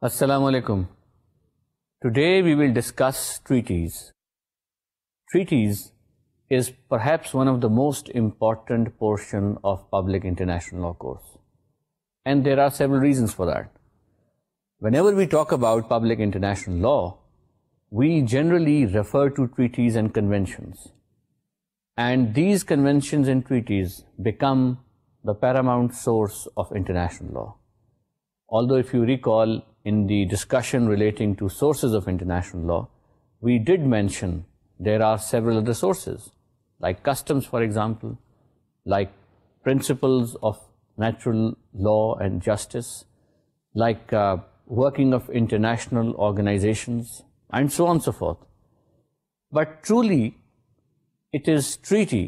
Assalamu alaikum. Today we will discuss treaties. Treaties is perhaps one of the most important portion of public international law course. And there are several reasons for that. Whenever we talk about public international law, we generally refer to treaties and conventions. And these conventions and treaties become the paramount source of international law. Although if you recall, in the discussion relating to sources of international law, we did mention there are several other sources, like customs, for example, like principles of natural law and justice, like uh, working of international organizations, and so on and so forth. But truly, it is treaty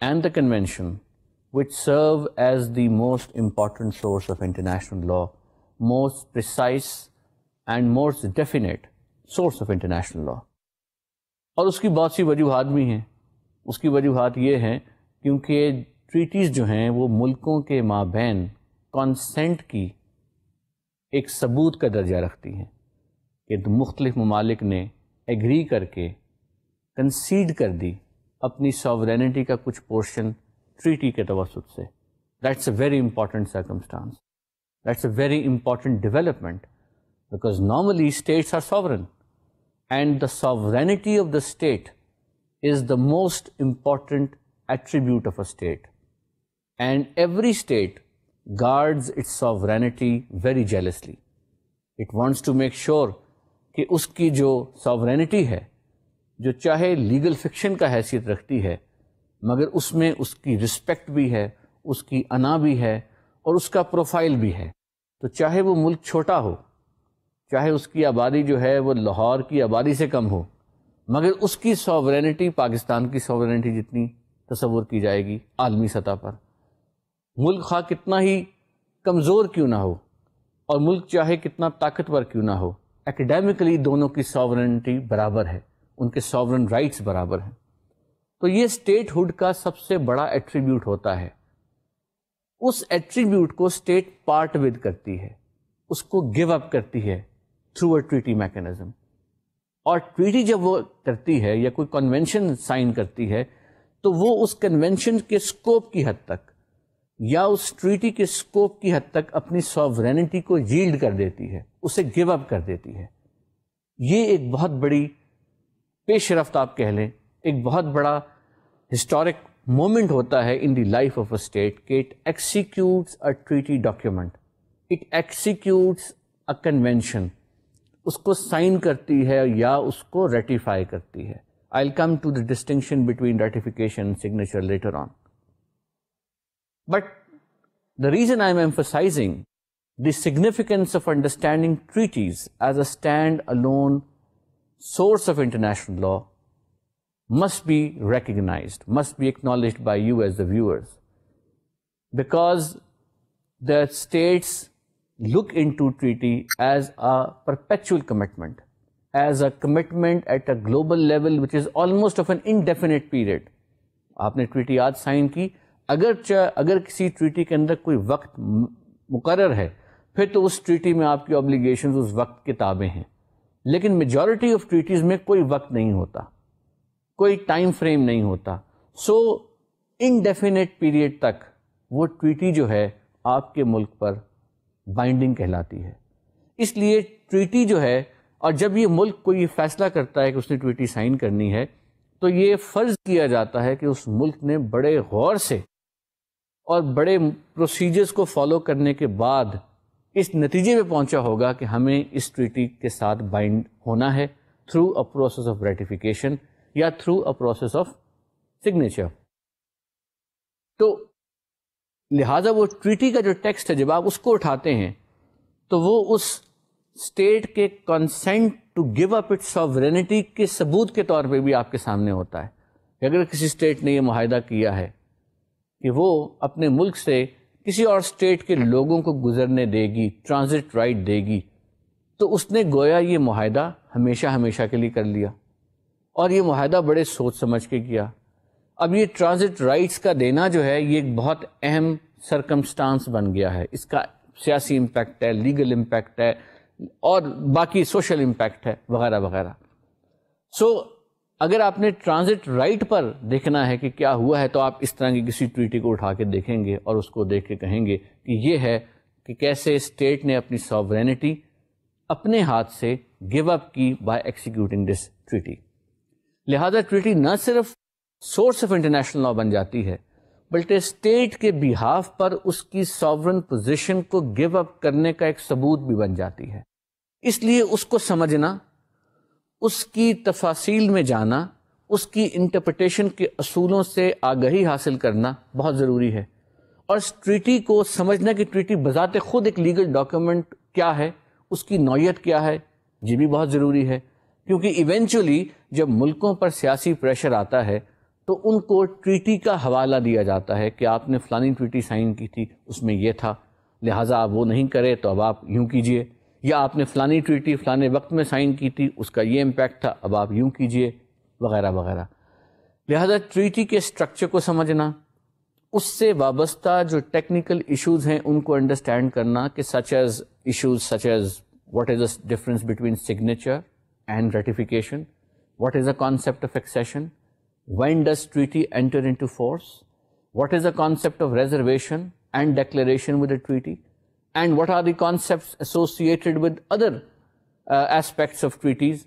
and the convention which serve as the most important source of international law most precise and most definite source of international law. और उसकी बहुत सी वजूहत भी हैं उसकी वजूहत ये हैं क्योंकि ट्रीटीज़ जो हैं वो मुल्कों के माबेन कॉन्सेंट की एक सबूत का दर्जा रखती हैं कि तो मुख्तलिफ ममालिक ने एग्री करके कंसीड कर दी अपनी सॉवरेनिटी का कुछ पोर्शन ट्रीटी के तवसत से that's a very important circumstance That's a very important development because normally states are sovereign and the sovereignty of the state is the most important attribute of a state. And every state guards its sovereignty very jealously. It wants to make sure ki कि उसकी जो sovereignty है जो चाहे legal fiction का हैसियत रखती है मगर उसमें उसकी रिस्पेक्ट भी है उसकी अना भी اور اس کا پروفائل بھی ہے तो चाहे वो मुल्क छोटा हो चाहे उसकी आबादी जो है वो लाहौर की आबादी से कम हो मगर उसकी सॉवरेनिटी पाकिस्तान की सॉवरेनिटी जितनी तस्वुर की जाएगी आलमी सतह पर मुल्क खा कितना ही कमज़ोर क्यों ना हो और मुल्क चाहे कितना ताकतवर क्यों ना हो एकेडमिकली दोनों की सॉवरेनिटी बराबर है उनके सॉवरन राइट्स बराबर हैं तो ये स्टेट हुड का सबसे बड़ा एट्रीब्यूट होता है उस एट्रीब्यूट को स्टेट पार्ट विद करती है उसको गिव अप करती है थ्रू अ ट्रीटी मैकेनिज्म और ट्रीटी जब वो करती है या कोई कन्वेंशन साइन करती है तो वो उस कन्वेंशन के स्कोप की हद तक या उस ट्रीटी के स्कोप की हद तक अपनी सॉवरेनिटी को यील्ड कर देती है उसे गिव अप कर देती है ये एक बहुत बड़ी पेशरफ्त आप कह लें एक बहुत बड़ा हिस्टोरिक मोमेंट होता है in the life of a state कि it executes a treaty document it executes a convention उसको साइन करती है या उसको रेटिफाई करती है I come to the distinction between ratification signature later on but the reason I am emphasising the significance of understanding treaties as a stand-alone source of international law must be recognized, must be acknowledged by you as the viewers. Because the states look into treaty as a perpetual commitment, as a commitment at a global level which is almost of an indefinite period. आपने treaty आज sign की अगर अगर किसी treaty के अंदर कोई वक्त मुकर है फिर तो उस ट्रीटी में आपकी ऑब्लिगेशन उस वक्त के ताबे हैं लेकिन मेजॉरिटी ऑफ ट्रीटीज़ में कोई वक्त नहीं होता कोई टाइम फ्रेम नहीं होता सो इनडेफिनेट पीरियड तक वो ट्वीटी जो है आपके मुल्क पर बाइंडिंग कहलाती है इसलिए ट्वीटी जो है और जब ये मुल्क को ये फैसला करता है कि उसने ट्वीटी साइन करनी है तो ये फ़र्ज़ किया जाता है कि उस मुल्क ने बड़े गौर से और बड़े प्रोसीजर्स को फॉलो करने के बाद इस नतीजे पे पहुंचा होगा कि हमें इस ट्रीटी के साथ बाइंड होना है through a process of ratification या through a process of signature तो लिहाजा वो ट्रीटी का जो टेक्स्ट है जब आप उसको उठाते हैं तो वो उस स्टेट के consent to give up its sovereignty के सबूत के तौर पे भी आपके सामने होता है कि अगर किसी स्टेट ने ये माहिदा किया है कि वो अपने मुल्क से किसी और स्टेट के लोगों को गुजरने देगी ट्रांजिट राइट देगी तो उसने गोया ये माहिदा हमेशा हमेशा के लिए कर लिया और ये माहदा बड़े सोच समझ के किया अब ये ट्रांजिट राइट्स का देना जो है ये एक बहुत अहम सरकमस्टांस बन गया है इसका सियासी इम्पैक्ट है लीगल इम्पैक्ट है और बाकी सोशल इम्पैक्ट है वगैरह वगैरह सो so, अगर आपने ट्रांजिट राइट पर देखना है कि क्या हुआ है तो आप इस तरह की किसी ट्रीटी को उठा के देखेंगे और उसको देख के कहेंगे कि ये है कि कैसे स्टेट ने अपनी सॉवरेनिटी अपने हाथ से गिव अप की बाय एक्सिक्यूटिंग दिस ट्रीटी लिहाजा ट्रीटी न सिर्फ सोर्स ऑफ इंटरनेशनल लॉ बन जाती है बल्कि स्टेट के बिहाफ पर उसकी सॉवरन पोजीशन को गिव अप करने का एक सबूत भी बन जाती है इसलिए उसको समझना उसकी तफासिल में जाना उसकी इंटरप्रटेशन के असूलों से आगही हासिल करना बहुत ज़रूरी है और इस ट्रीटी को समझना कि ट्रीटी बजाते खुद एक लीगल डॉक्यूमेंट क्या है उसकी नौीयत क्या है ये भी बहुत ज़रूरी है क्योंकि इवेंचुअली जब मुल्कों पर सियासी प्रेशर आता है तो उनको ट्रीटी का हवाला दिया जाता है कि आपने फ़लानी ट्रीटी साइन की थी उसमें यह था लिहाजा आप वो नहीं करे तो अब आप यूँ कीजिए या आपने फ़लानी ट्रीटी फ़लाने वक्त में साइन की थी उसका ये इम्पैक्ट था अब आप यूँ कीजिए वगैरह वगैरह लिहाजा ट्रीटी के स्ट्रक्चर को समझना उससे वाबस्ता जो टेक्निकल इश्यूज हैं उनको अंडरस्टैंड करना कि such as issues such as what is the difference between signature and ratification, what is the concept of accession, when does treaty enter into force, what is the concept of reservation and declaration with a treaty, and what are the concepts associated with other uh, aspects of treaties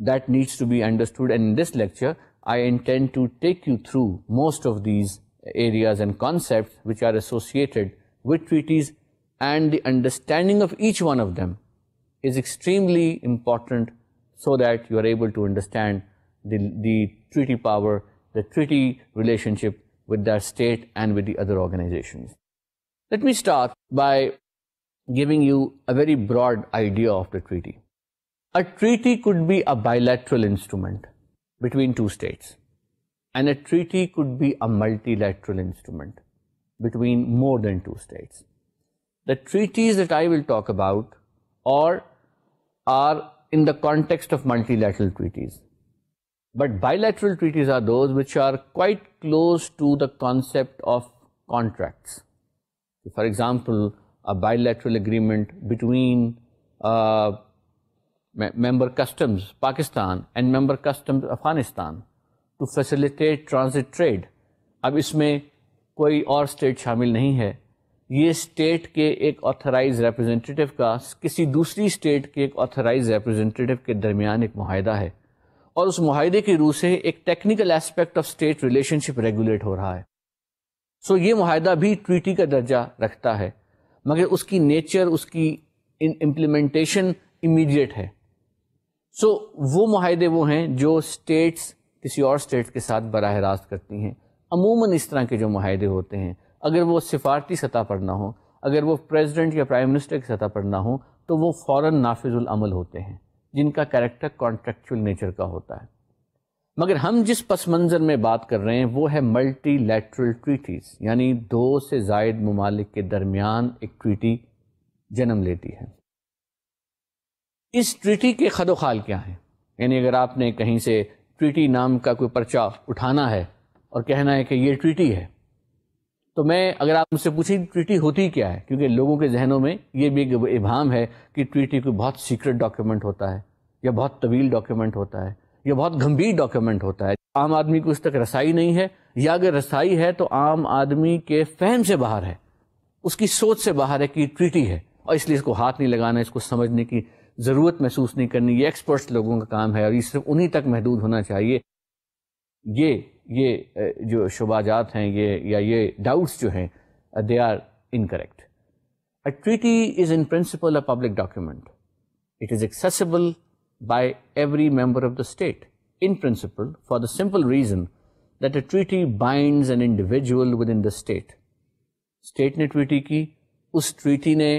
that needs to be understood and in this lecture I intend to take you through most of these areas and concepts which are associated with treaties and the understanding of each one of them is extremely important so that you are able to understand the, the treaty power, the treaty relationship with that state and with the other organizations. Let me start by giving you a very broad idea of the treaty. A treaty could be a bilateral instrument between two states, and a treaty could be a multilateral instrument between more than two states. The treaties that I will talk about are, are in the context of multilateral treaties. But bilateral treaties are those which are quite close to the concept of contracts. So for example, a bilateral agreement between uh, member customs Pakistan and member customs Afghanistan to facilitate transit trade. अब इसमें कोई और state शामिल नहीं है ये state के एक ऑथराइज रिप्रेजेंटेटिव का किसी दूसरी स्टेट के एक ऑथराइज रिप्रेजेंटेटिव के दरमियान एक माहदा है और उस माहदे की रूह से एक technical aspect of state relationship regulate हो रहा है सो ये माहदा भी ट्रीटी का दर्जा रखता है मगर उसकी नेचर उसकी इम्प्लीमेंटेशन इमीडिएट है सो so, वो माहदे वो हैं जो स्टेट्स किसी और स्टेट के साथ बरह रास्त करती हैं अमूमन इस तरह के जो माहदे होते हैं अगर वो सिफारती सतह पर ना हो अगर वो प्रेसिडेंट या प्राइम मिनिस्टर की सतह पर ना हो तो वो फ़ौर नाफिजुलमल होते हैं जिनका कैरेक्टर कॉन्ट्रेक्चुअल नेचर का होता है मगर हम जिस पस मंज़र में बात कर रहे हैं वो है मल्टी लेटरल ट्रीटीज़ यानी दो से जायद ममालिक के दरमियान एक ट्रीटी जन्म लेती है इस ट्रीटी के खदोखाल क्या हैं यानी अगर आपने कहीं से ट्रीटी नाम का कोई पर्चा उठाना है और कहना है कि ये ट्रीटी है तो मैं अगर आप मुझसे पूछें ट्रीटी होती क्या है क्योंकि लोगों के जहनों में ये भी एक इभाम है कि ट्रीटी कोई बहुत सीक्रेट डॉक्यूमेंट होता है या बहुत तवील डॉक्यूमेंट होता है या बहुत गंभीर डॉक्यूमेंट होता है आम आदमी को उस तक रसाई नहीं है या अगर रसाई है तो आम आदमी के फहम से बाहर है उसकी सोच से बाहर है कि ट्रीटी है और इसलिए इसको हाथ नहीं लगाना इसको समझने की ज़रूरत महसूस नहीं करनी ये एक्सपर्ट्स लोगों का काम है और ये सिर्फ उन्हीं तक महदूद होना चाहिए ये ये जो शुबाजात हैं ये या ये डाउट्स जो हैं they are incorrect a treaty is in principle a public document it is accessible by every member of the state in principle for the simple reason that a treaty binds an individual within the state. State ने treaty की उस treaty ने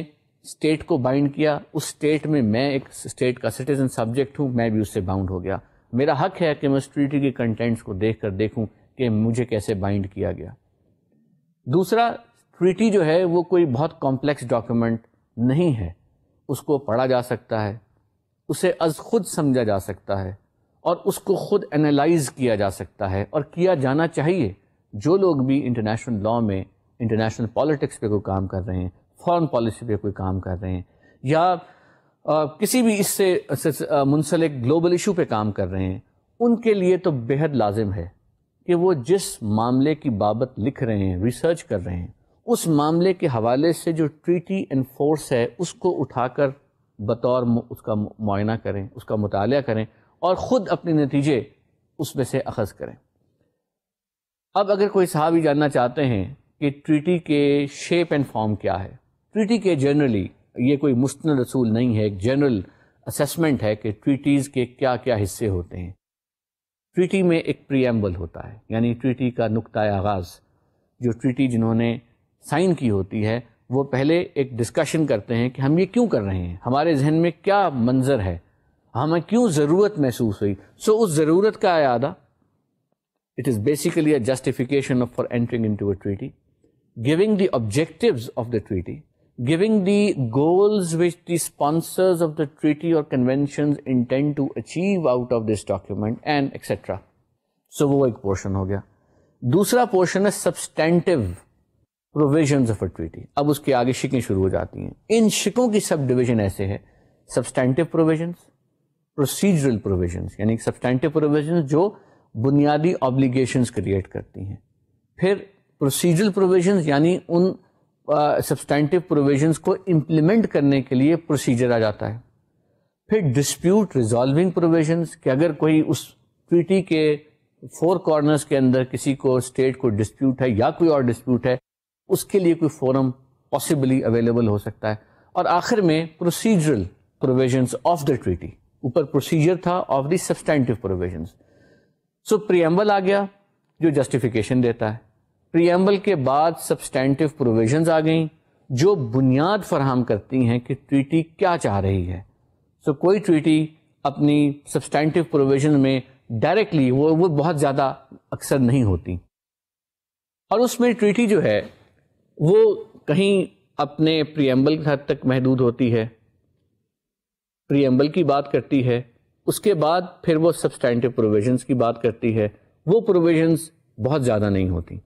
state को bind किया उस state में मैं एक स्टेट का सिटीजन सब्जेक्ट हूँ मैं भी उससे बाउंड हो गया मेरा हक है कि मैं उस ट्रीटी के कंटेंट्स को देख कर देखूँ कि मुझे कैसे बाइंड किया गया दूसरा ट्रीटी जो है वो कोई बहुत कॉम्प्लेक्स डॉक्यूमेंट नहीं है उसको पढ़ा जा सकता है उसे अज खुद समझा जा सकता है और उसको खुद एनालाइज किया जा सकता है और किया जाना चाहिए जो लोग भी इंटरनेशनल लॉ में इंटरनेशनल पॉलिटिक्स पे कोई काम कर रहे हैं फॉरेन पॉलिसी पे कोई काम कर रहे हैं या किसी भी इससे मुंसलिक ग्लोबल इशू पे काम कर रहे हैं उनके लिए तो बेहद लाजिम है कि वो जिस मामले की बाबत लिख रहे हैं रिसर्च कर रहे हैं उस मामले के हवाले से जो ट्रीटी एंड फोर्स है उसको उठाकर बतौर उसका मुआयना करें उसका मुताल करें और ख़ुद अपने नतीजे उसमें से अखज़ करें अब अगर कोई साहब ये जानना चाहते हैं कि ट्रीटी के शेप एंड फॉर्म क्या है ट्रीटी के जनरली ये कोई मुस्ंद असूल नहीं है एक जनरल असेसमेंट है कि ट्वीटीज़ के क्या क्या हिस्से होते हैं ट्वीटी में एक प्रियम्बल होता है यानी ट्वीटी का नुक़ आगाज़ जो ट्वीटी जिन्होंने साइन की होती है वो पहले एक डिस्कशन करते हैं कि हम ये क्यों कर रहे हैं हमारे जहन में क्या मंजर है हमें क्यों ज़रूरत महसूस हुई सो so, उस ज़रूरत का अदा it is basically a justification of for entering in to a Tweety giving the objective of the Tweety giving the goals which the sponsors of the treaty or conventions intend to achieve out of this document and etc. So वो एक portion हो गया दूसरा portion है substantive provisions of a treaty. अब उसके आगे शिकें शुरू हो जाती हैं इन शिकों की सब डिविजन ऐसे है substantive provisions, procedural provisions यानी substantive provisions जो बुनियादी obligations create करती हैं फिर procedural provisions यानी उन सब्सटैंटिव प्रोविजंस को इम्प्लीमेंट करने के लिए प्रोसीजर आ जाता है फिर डिस्प्यूट रिजॉल्विंग प्रोविजंस कि अगर कोई उस ट्रीटी के फोर कॉर्नर्स के अंदर किसी को स्टेट को डिस्प्यूट है या कोई और डिस्प्यूट है उसके लिए कोई फोरम पॉसिबली अवेलेबल हो सकता है और आखिर में procedural provisions of the treaty ऊपर प्रोसीजर था of the substantive provisions so preamble आ गया जो जस्टिफिकेशन देता है प्रियम्बल के बाद सब्सटैंटिव प्रोविजंस आ गई जो बुनियाद फराहम करती हैं कि ट्रीटी क्या चाह रही है सो so, कोई ट्रीटी अपनी सब्सटैंटिव प्रोविजन में डायरेक्टली वो वो बहुत ज़्यादा अक्सर नहीं होती और उसमें ट्रीटी जो है वो कहीं अपने प्रियम्बल के हद तक महदूद होती है प्रियम्बल की बात करती है उसके बाद फिर वो सब्सटैंटिव प्रोविजंस की बात करती है वो प्रोविजंस बहुत ज़्यादा नहीं होती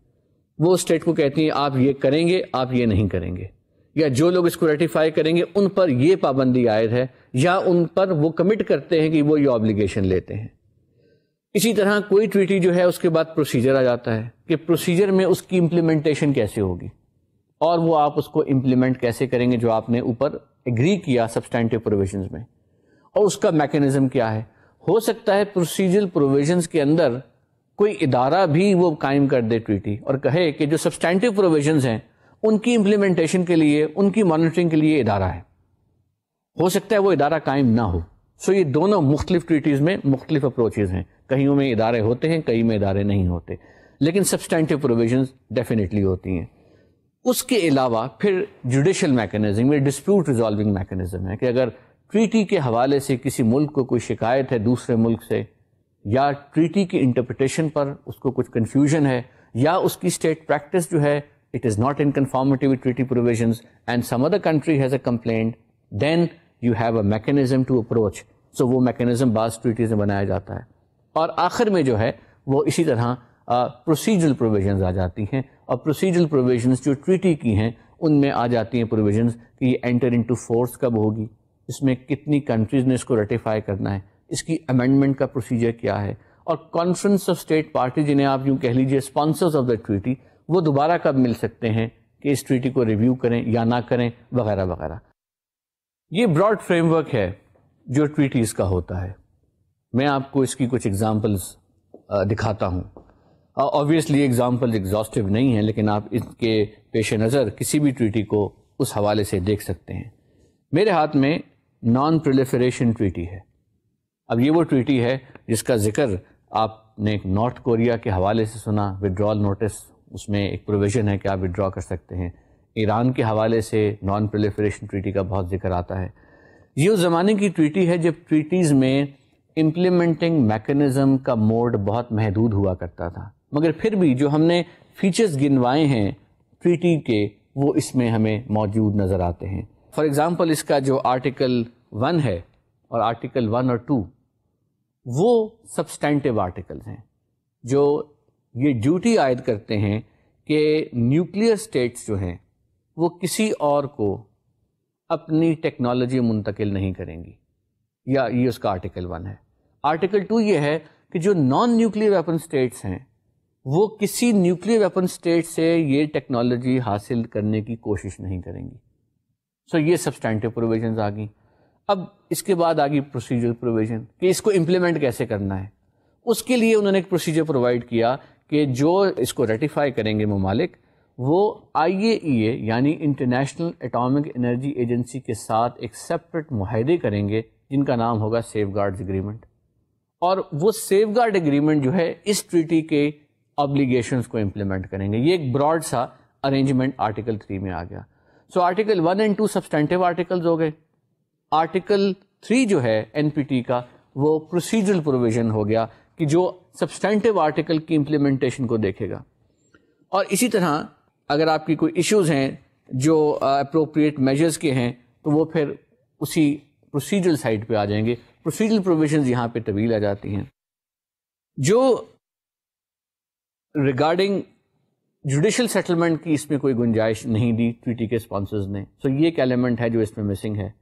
वो स्टेट को कहती है आप ये करेंगे आप ये नहीं करेंगे या जो लोग इसको रेटिफाई करेंगे उन पर ये पाबंदी आयद है या उन पर वो कमिट करते हैं कि वो ये ऑब्लिगेशन लेते हैं इसी तरह कोई ट्रीटी जो है उसके बाद प्रोसीजर आ जाता है कि प्रोसीजर में उसकी इम्प्लीमेंटेशन कैसे होगी और वो आप उसको इम्प्लीमेंट कैसे करेंगे जो आपने ऊपर एग्री किया सब्सटैंटिव प्रोविजन में और उसका मैकेनिज्म क्या है हो सकता है प्रोसीजर प्रोविजंस के अंदर कोई इदारा भी वो कायम कर दे ट्रीटी और कहे कि जो सब्सटैंटिव प्रोविजंस हैं उनकी इम्प्लीमेंटेशन के लिए उनकी मॉनिटरिंग के लिए इदारा है हो सकता है वो इदारा कायम ना हो सो ये दोनों मुख्तलिफ ट्रीटीज़ में मुख्तलिफ अप्रोचेज़ हैं कहीं में इदारे होते हैं कहीं में इदारे नहीं होते लेकिन सब्सटैंटिव प्रोविजन डेफिनेटली होती हैं उसके अलावा फिर जुडिशल मैकेनिज्म में डिस्प्यूट रिजॉल्विंग मैकेनिज्म है कि अगर ट्रीटी के हवाले से किसी मुल्क को कोई शिकायत है दूसरे मुल्क से या ट्रीटी की इंटरप्रटेशन पर उसको कुछ कन्फ्यूजन है या उसकी स्टेट प्रैक्टिस जो है it is not in conformity with treaty provision and some other country has a complaint then you have a mechanism to approach so वो मैकेनिज्म बास ट्रीटीज़ में बनाया जाता है और आखिर में जो है वो इसी तरह प्रोसीजरल uh, प्रोविजंस आ जाती हैं और प्रोसीजरल प्रोविजंस जो ट्रीटी की हैं उनमें आ जाती हैं प्रोविजंस कि ये एंटर इनटू फोर्स कब होगी इसमें कितनी कंट्रीज़ ने इसको रेटिफाई करना है इसकी अमेंडमेंट का प्रोसीजर क्या है और कॉन्फ्रेंस ऑफ स्टेट पार्टी जिन्हें आप यूँ कह लीजिए स्पॉन्सर्स ऑफ द ट्रीटी वो दोबारा कब मिल सकते हैं कि इस ट्रीटी को रिव्यू करें या ना करें वगैरह वगैरह ये ब्रॉड फ्रेमवर्क है जो ट्रीटीज़ का होता है मैं आपको इसकी कुछ एग्जांपल्स दिखाता हूँ ऑब्वियसली एग्जांपल एग्जॉस्टिव नहीं है लेकिन आप इसके पेश नज़र किसी भी ट्रीटी को उस हवाले से देख सकते हैं मेरे हाथ में नॉन प्रोलिफरेशन ट्रीटी है अब ये वो ट्रीटी है जिसका जिक्र आपने नॉर्थ कोरिया के हवाले से सुना विड्रॉल नोटिस उसमें एक प्रोविज़न है कि आप विड्रॉ कर सकते हैं ईरान के हवाले से नॉन प्रोलिफरेशन ट्रीटी का बहुत जिक्र आता है ये उस ज़माने की ट्रीटी है जब ट्रीटीज़ में इम्प्लीमेंटिंग मैकेनिज़्म का मोड बहुत महदूद हुआ करता था मगर फिर भी जो हमने फीचर्स गिनवाए हैं ट्रीटी के वो इसमें हमें मौजूद नज़र आते हैं फॉर एग्ज़ाम्पल इसका जो आर्टिकल वन है और आर्टिकल वन और टू वो सब्सटैंटिव आर्टिकल्स हैं जो ये ड्यूटी आयद करते हैं कि न्यूक्लियर स्टेट्स जो हैं वो किसी और को अपनी टेक्नोलॉजी मुंतकिल नहीं करेंगी या ये उसका आर्टिकल वन है आर्टिकल टू ये है कि जो नॉन न्यूक्लियर वेपन स्टेट्स हैं वो किसी न्यूक्लियर वेपन स्टेट से ये टेक्नोलॉजी हासिल करने की कोशिश नहीं करेंगी सो so ये सब्सटैंटिव प्रोविजंस आ गई अब इसके बाद आ गई प्रोसीजर प्रोविजन कि इसको इम्प्लीमेंट कैसे करना है उसके लिए उन्होंने एक प्रोसीजर प्रोवाइड किया कि जो इसको रेटिफाई करेंगे ममालिक वो आई ए e यानी इंटरनेशनल एटॉमिक एनर्जी एजेंसी के साथ एक सेपरेट माहदे करेंगे जिनका नाम होगा सेफ गार्ड एग्रीमेंट और वो सेफ गार्ड एग्रीमेंट जो है इस ट्रीटी के ऑब्लिगेशंस को इम्प्लीमेंट करेंगे ये एक ब्रॉड सा अरेंजमेंट आर्टिकल थ्री में आ गया so article one and two substantive articles हो गए आर्टिकल थ्री जो है एनपीटी का वो प्रोसीजरल प्रोविज़न हो गया कि जो सब्सटेंटिव आर्टिकल की इम्प्लीमेंटेशन को देखेगा और इसी तरह अगर आपकी कोई इश्यूज़ हैं जो अप्रोप्रिएट uh, मेजर्स के हैं तो वो फिर उसी प्रोसीजरल साइड पे आ जाएंगे प्रोसीजरल प्रोविजंस यहाँ पे तवील आ जाती हैं जो रिगार्डिंग जुडिशल सेटलमेंट की इसमें कोई गुंजाइश नहीं दी ट्वीटी के स्पॉन्सर्स ने सो so ये एक एलिमेंट है जो इसमें मिसिंग है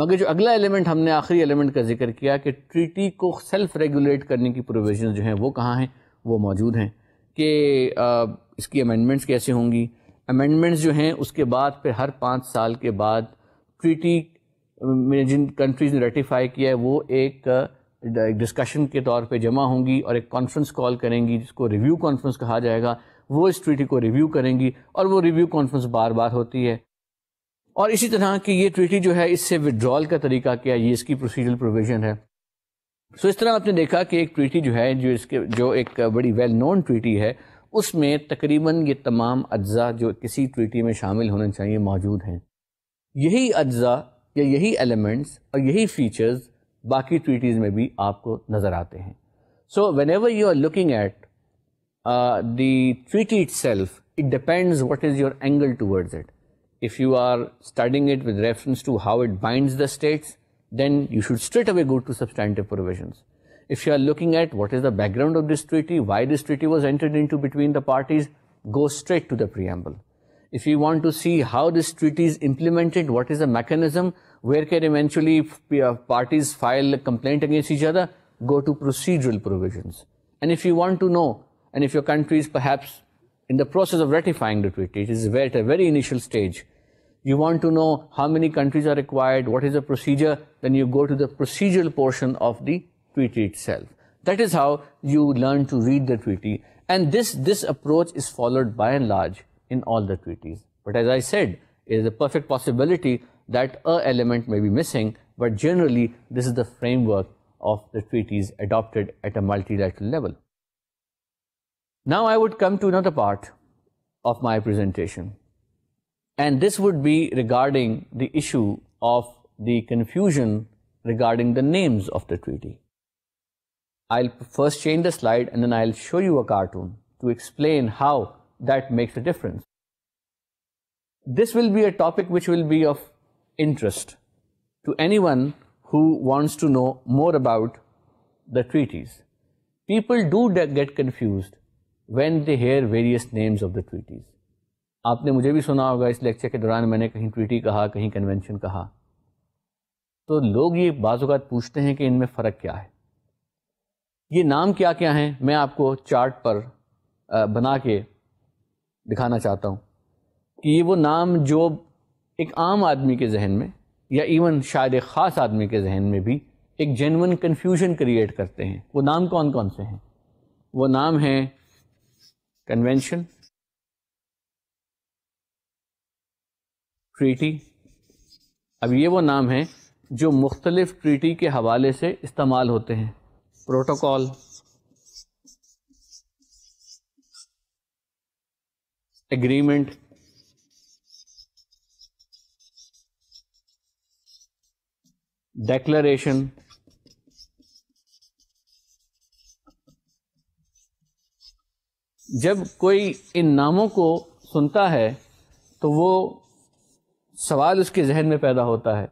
मगर जो अगला एलिमेंट हमने आखिरी एलिमेंट का जिक्र किया कि ट्रीटी को सेल्फ रेगुलेट करने की प्रोविजन जो हैं वो कहाँ हैं वो मौजूद हैं कि इसकी अमेंडमेंट्स कैसे होंगी अमेंडमेंट्स जो हैं उसके बाद फिर हर पाँच साल के बाद ट्रीटी में जिन कंट्रीज़ ने रेटिफाई किया है वो एक डिस्कशन के तौर पे जमा होंगी और एक कॉन्फ्रेंस कॉल करेंगी जिसको रिव्यू कॉन्फ्रेंस कहा जाएगा वो इस ट्रीटी को रिव्यू करेंगी और वो रिव्यू कॉन्फ्रेंस बार बार होती है और इसी तरह की ये ट्रीटी जो है इससे विड्रॉल का तरीका क्या ये इसकी प्रोसीजरल प्रोविजन है सो इस तरह आपने देखा कि एक ट्रीटी जो है जो इसके जो एक बड़ी वेल नोन ट्रीटी है उसमें तकरीबन ये तमाम अज्जा जो किसी ट्रीटी में शामिल होने चाहिए मौजूद हैं यही अज्जा या यही एलिमेंट्स और यही फीचर्स बाकी ट्रीटीज़ में भी आपको नज़र आते हैं so whenever you are looking at the treaty itself it depends what is your angle towards it if you are studying it with reference to how it binds the states, then you should straight away go to substantive provisions. If you are looking at what is the background of this treaty, why this treaty was entered into between the parties, go straight to the preamble. If you want to see how this treaty is implemented, what is the mechanism, where can eventually uh, parties file a complaint against each other, go to procedural provisions. And if you want to know, and if your country is perhaps in the process of ratifying the treaty, it is at a very initial stage, you want to know how many countries are required, what is the procedure, then you go to the procedural portion of the treaty itself. That is how you learn to read the treaty. And this, this approach is followed by and large in all the treaties. But as I said, it is a perfect possibility that a element may be missing, but generally this is the framework of the treaties adopted at a multilateral level. Now I would come to another part of my presentation, and this would be regarding the issue of the confusion regarding the names of the treaty. I'll first change the slide and then I'll show you a cartoon to explain how that makes a difference. This will be a topic which will be of interest to anyone who wants to know more about the treaties. People do get confused when they hear various names of the treaties. आपने मुझे भी सुना होगा इस lecture के दौरान मैंने कहीं ट्विटी कहा कहीं कन्वेंशन कहा तो लोग ये बाज़ात पूछते हैं कि इनमें फ़र्क क्या है ये नाम क्या क्या हैं मैं आपको चार्ट पर बना के दिखाना चाहता हूँ कि ये वो नाम जो एक आम आदमी के जहन में या इवन शायद एक ख़ास आदमी के जहन में भी एक जेनवन कन्फ्यूजन क्रिएट करते हैं वो नाम कौन कौन से हैं वो नाम हैं कन्वेंशन ट्रीटी अब ये वो नाम हैं जो मुख्तलिफ़ ट्रीटी के हवाले से इस्तेमाल होते हैं प्रोटोकॉल एग्रीमेंट डेक्लरेशन जब कोई इन नामों को सुनता है तो वो सवाल उसके जहन में पैदा होता है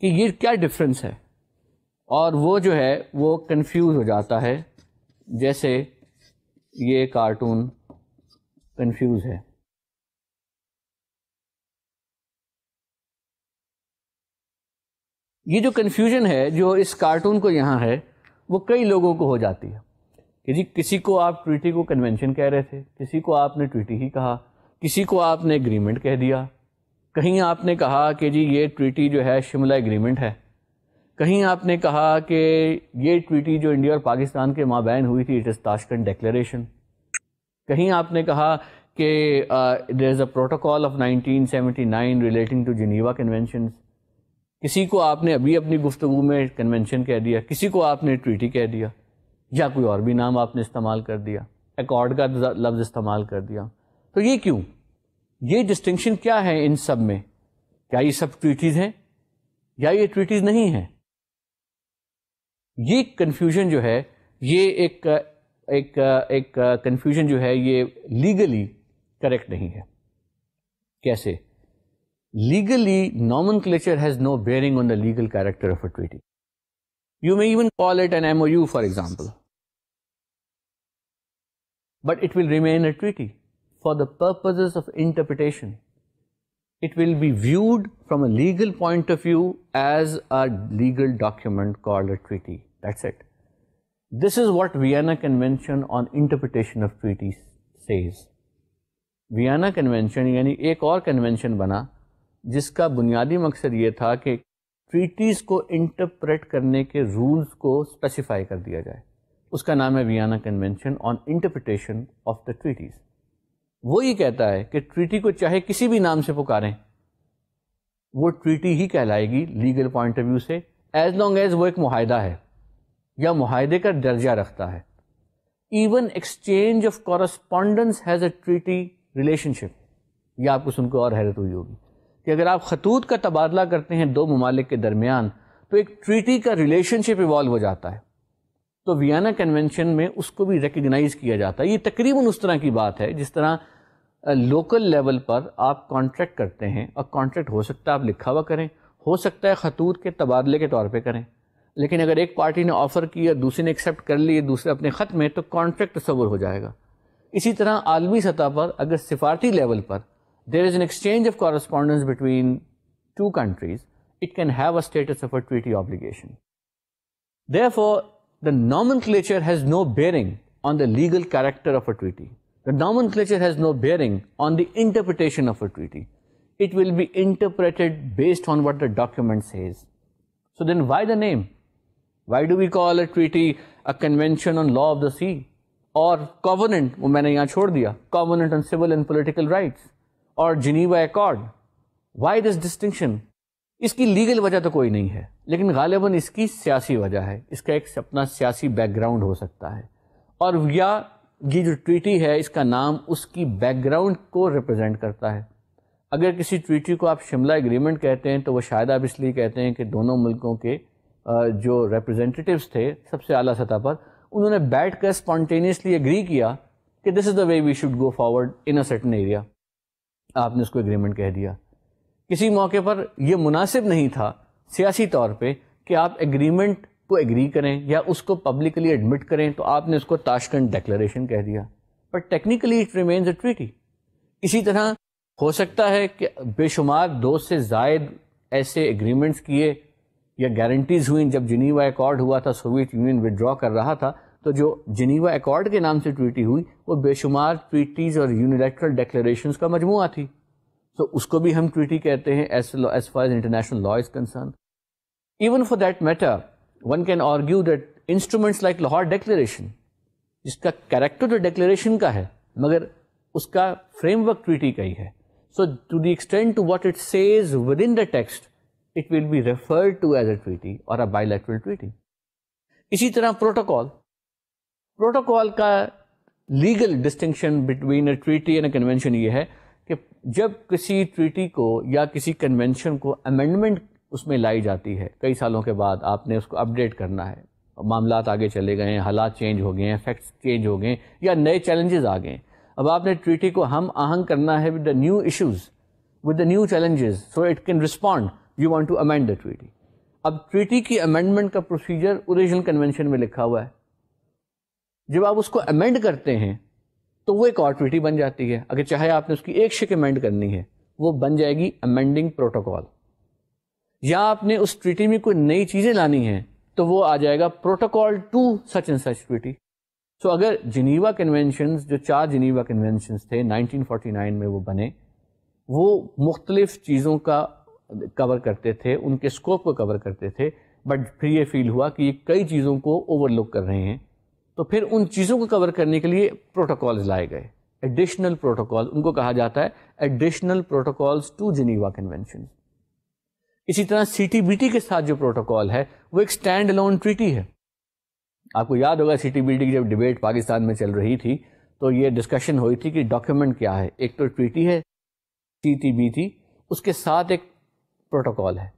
कि ये क्या डिफरेंस है और वो जो है वो कन्फ्यूज़ हो जाता है जैसे ये कार्टून कन्फ्यूज़ है ये जो कन्फ्यूजन है जो इस कार्टून को यहाँ है वो कई लोगों को हो जाती है कि जी किसी को आप ट्विटी को कन्वेंशन कह रहे थे किसी को आपने ट्विटी ही कहा किसी को आपने एग्रीमेंट कह दिया कहीं आपने कहा कि जी ये ट्रीटी जो है शिमला एग्रीमेंट है कहीं आपने कहा कि ये ट्रीटी जो इंडिया और पाकिस्तान के माबैन हुई थी इट इज़ ताशकंद डेक्लेशन कहीं आपने कहा कि there is a protocol of 1979 relating to Geneva convention किसी को आपने अभी अपनी गुफ्तु में कन्वेंशन कह दिया किसी को आपने ट्रीटी कह दिया या कोई और भी नाम आपने इस्तेमाल कर दिया एकॉर्ड का लफ्ज़ इस्तेमाल कर दिया तो ये क्यों ये डिस्टिंक्शन क्या है इन सब में क्या ये सब ट्रीटीज हैं या ये ट्रीटीज नहीं हैं ये कन्फ्यूजन जो है ये एक एक एक कन्फ्यूजन जो है ये लीगली करेक्ट नहीं है कैसे legally nomenclature has no bearing on the legal character of a treaty you may even call it an mou for example but it will remain a treaty for the purposes of interpretation. It will be viewed from a legal point of view as a legal document called a treaty. That's it. This is what Vienna Convention on Interpretation of Treaties says. Vienna Convention, Vienna convention यानी convention और جس کا بنیادی مقصد یہ تھا کہ कि کو को کرنے کے के کو को کر دیا جائے. اس کا نام ہے Vienna convention on interpretation of the treaties वो ये कहता है कि ट्रीटी को चाहे किसी भी नाम से पुकारें वो ट्रीटी ही कहलाएगी लीगल पॉइंट ऑफ व्यू से एज लॉन्ग एज वो एक माहदा है या माहदे का दर्जा रखता है even exchange of correspondence has a treaty relationship यह आपको सुनकर और हैरत हुई होगी कि अगर आप खतूत का तबादला करते हैं दो ममालिक के दरमियान तो एक ट्रीटी का रिलेशनशिप इवॉल्व हो जाता है तो वियना कन्वेंशन में उसको भी रिकग्नाइज़ किया जाता है ये तकरीबन उस तरह की बात है जिस तरह लोकल लेवल पर आप कॉन्ट्रैक्ट करते हैं और कॉन्ट्रैक्ट हो सकता है आप लिखा हुआ करें हो सकता है खतूत के तबादले के तौर पे करें लेकिन अगर एक पार्टी ने ऑफ़र की और दूसरी ने एक्सेप्ट कर ली दूसरे अपने ख़त में तो कॉन्ट्रैक्ट तस्वुर हो जाएगा इसी तरह आलमी सतह पर अगर सिफारती लेवल पर there is an exchange of correspondence between two countries it can have a status of a treaty obligation there the nomenclature has no bearing on the legal character of a treaty The nomenclature has no bearing on the interpretation of a treaty. It will be interpreted based on what the document says. So then why the name? Why do we call a treaty a convention on law of the sea? Or covenant, वो मैंने covenant on civil and political rights. Or Geneva Accord. Why this distinction? इसकी legal वजह तो कोई नहीं है लेकिन गालिबा इसकी सियासी वजह है इसका एक अपना सियासी Or हो ये जो ट्रीटी है इसका नाम उसकी बैकग्राउंड को रिप्रेजेंट करता है अगर किसी ट्रीटी को आप शिमला एग्रीमेंट कहते हैं तो वो शायद आप इसलिए कहते हैं कि दोनों मुल्कों के जो रिप्रेजेंटेटिव्स थे सबसे अला सतह पर उन्होंने बैठ कर स्पॉन्टेनियसली एग्री किया कि this is the way we should go forward in a certain area आपने उसको एग्रीमेंट कह दिया किसी मौके पर यह मुनासिब नहीं था सियासी तौर पे कि आप एग्रीमेंट को एग्री करें या उसको पब्लिकली एडमिट करें तो आपने उसको ताशकंद डेक्लरेशन कह दिया but technically it remains a treaty इसी तरह हो सकता है कि बेशुमार दो से जायद ऐसे एग्रीमेंट्स किए या गारंटीज़ हुई जब जिनीवा एकॉर्ड हुआ था सोवियत यूनियन विड्रॉ कर रहा था तो जो जिनीवा एकॉर्ड के नाम से ट्वीटी हुई वो बेशुमार ट्वीटीज़ और यूनिलेटरल डेक्लेशन का मजमू थी तो उसको भी हम ट्वीटी कहते हैं as as far as international law is concern even for that matter one can argue that instruments like Lahore declaration जिसका कैरेक्टर तो डिक्लेरेशन का है मगर उसका फ्रेमवर्क ट्रीटी का ही है so to the extent to what it says within the text it will be refer to as a treaty और अ बायोलेटरल ट्रीटी इसी तरह प्रोटोकॉल प्रोटोकॉल का legal distinction between a treaty and a convention ये है कि जब किसी treaty को या किसी कन्वेंशन को अमेंडमेंट उसमें लाई जाती है कई सालों के बाद आपने उसको अपडेट करना है मामला आगे चले गए हैं हालात चेंज हो गए हैं फैक्ट्स चेंज हो गए या नए चैलेंजेस आ गए अब आपने ट्रीटी को हम आहंग करना है with the new issues with the new challenges so it can respond you want to amend the treaty अब ट्रीटी की अमेंडमेंट का प्रोसीजर ओरिजिनल कन्वेंशन में लिखा हुआ है जब आप उसको अमेंड करते हैं तो वो एक और ट्रीटी बन जाती है अगर चाहे आपने उसकी एक शिक अमेंड करनी है वो बन जाएगी अमेंडिंग प्रोटोकॉल या आपने उस ट्रीटी में कोई नई चीज़ें लानी हैं तो वो आ जाएगा protocol to such and such treaty so so, अगर जिनीवा कन्वेंशन जो चार जिनीवा कन्वेंशन थे 1949 में वो बने वो मुख्तलिफ चीज़ों का कवर करते थे उनके स्कोप को कवर करते थे बट फिर ये फील हुआ कि ये कई चीज़ों को ओवरलुक कर रहे हैं तो फिर उन चीज़ों को कवर करने के लिए प्रोटोकॉल्स लाए गए एडिशनल प्रोटोकॉल उनको कहा जाता है additional protocols to Geneva convention इसी तरह सी के साथ जो प्रोटोकॉल है वो एक स्टैंड अलोन ट्रीटी है आपको याद होगा सी की जब डिबेट पाकिस्तान में चल रही थी तो ये डिस्कशन हुई थी कि डॉक्यूमेंट क्या है एक तो ट्रीटी है सी उसके साथ एक प्रोटोकॉल है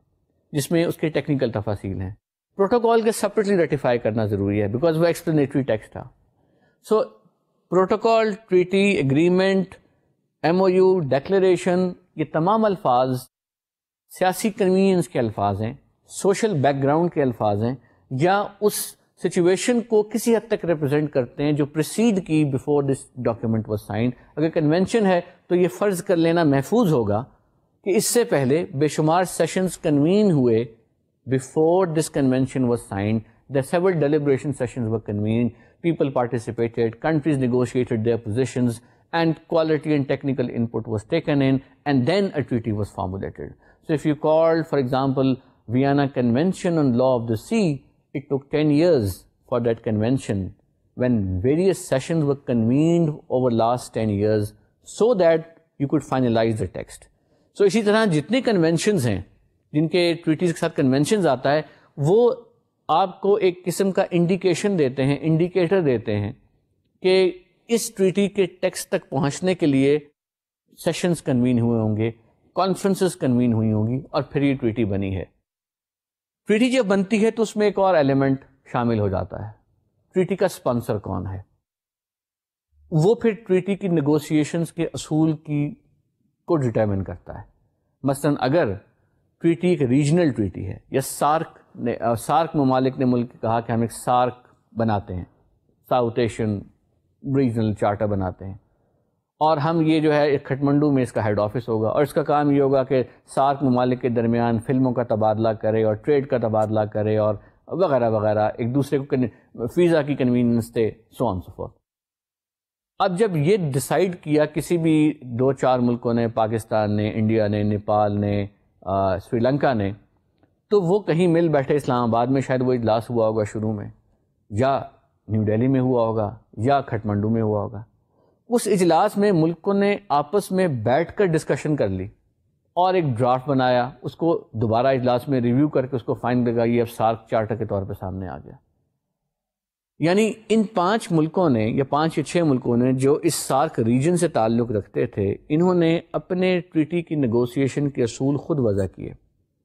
जिसमें उसके टेक्निकल तफासिल हैं प्रोटोकॉल के सेपरेटली रेटिफाई करना ज़रूरी है बिकॉज वो एक्सप्लेनेटरी टेक्स्ट था सो protocol treaty agreement M O U declaration ये तमाम अल्फाज सियासी कन्वीनियंस के अल्फाज हैं सोशल बैकग्राउंड के अल्फाज हैं या उस सिचुएशन को किसी हद तक रिप्रेजेंट करते हैं जो प्रिसीड की before this document was sign अगर कन्वेंशन है तो ये फ़र्ज़ कर लेना महफूज होगा कि इससे पहले बेशुमार सेशंस कन्वीन हुए before this convention was sign the several deliberation sessions were convene people participated, countries negotiated their positions, and quality and technical input was taken in, and then a treaty was formulated. So if you called, for example, Vienna Convention on Law of the Sea, it took 10 years for that convention when various sessions were convened over last 10 years so that you could finalize the text. So इसी तरह जितने conventions हैं जिनके treaties के साथ conventions आता है वो आपको एक किस्म का indication देते हैं indicator देते हैं कि इस treaty के text तक पहुंचने के लिए sessions convene हुए होंगे कॉन्फ्रेंसेस कन्वीन हुई होंगी और फिर ये ट्रीटी बनी है ट्रीटी जब बनती है तो उसमें एक और एलिमेंट शामिल हो जाता है ट्रीटी का स्पॉन्सर कौन है वो फिर ट्रीटी की नेगोशिएशंस के असूल की को डिटर्मिन करता है मसलन अगर ट्रीटी एक रीजनल ट्रीटी है या सार्क ने सार्क ममालिक ने मुल्क कहा कि हम एक सार्क बनाते हैं साउथ एशियन रीजनल चार्टर बनाते हैं और हम ये जो है खटमंडू में इसका हेड ऑफिस होगा और इसका काम ये होगा कि सार्क ममालिक के दरमियान फ़िल्मों का तबादला करे और ट्रेड का तबादला करे और वगैरह वगैरह एक दूसरे को फ़ीज़ा की कन्वीनियंस थे सो ऑन सो अब जब ये डिसाइड किया किसी भी दो चार मुल्कों ने पाकिस्तान ने इंडिया ने नेपाल ने श्रीलंका ने तो वो कहीं मिल बैठे इस्लामाबाद में शायद वो इजलास हुआ होगा शुरू में या न्यू दिल्ली में हुआ होगा या खटमंडू में हुआ होगा उस इजलास में मुल्कों ने आपस में बैठ कर डिस्कशन कर ली और एक ड्राफ्ट बनाया उसको दोबारा इजलास में रिव्यू करके उसको फाइन लगा ये अब सार्क चार्टर के तौर पर सामने आ गया यानी इन पांच मुल्कों ने या पांच या छह मुल्कों ने जो इस सार्क रीजन से ताल्लुक़ रखते थे इन्होंने अपने ट्रीटी की नगोसिएशन के असूल खुद वजह किए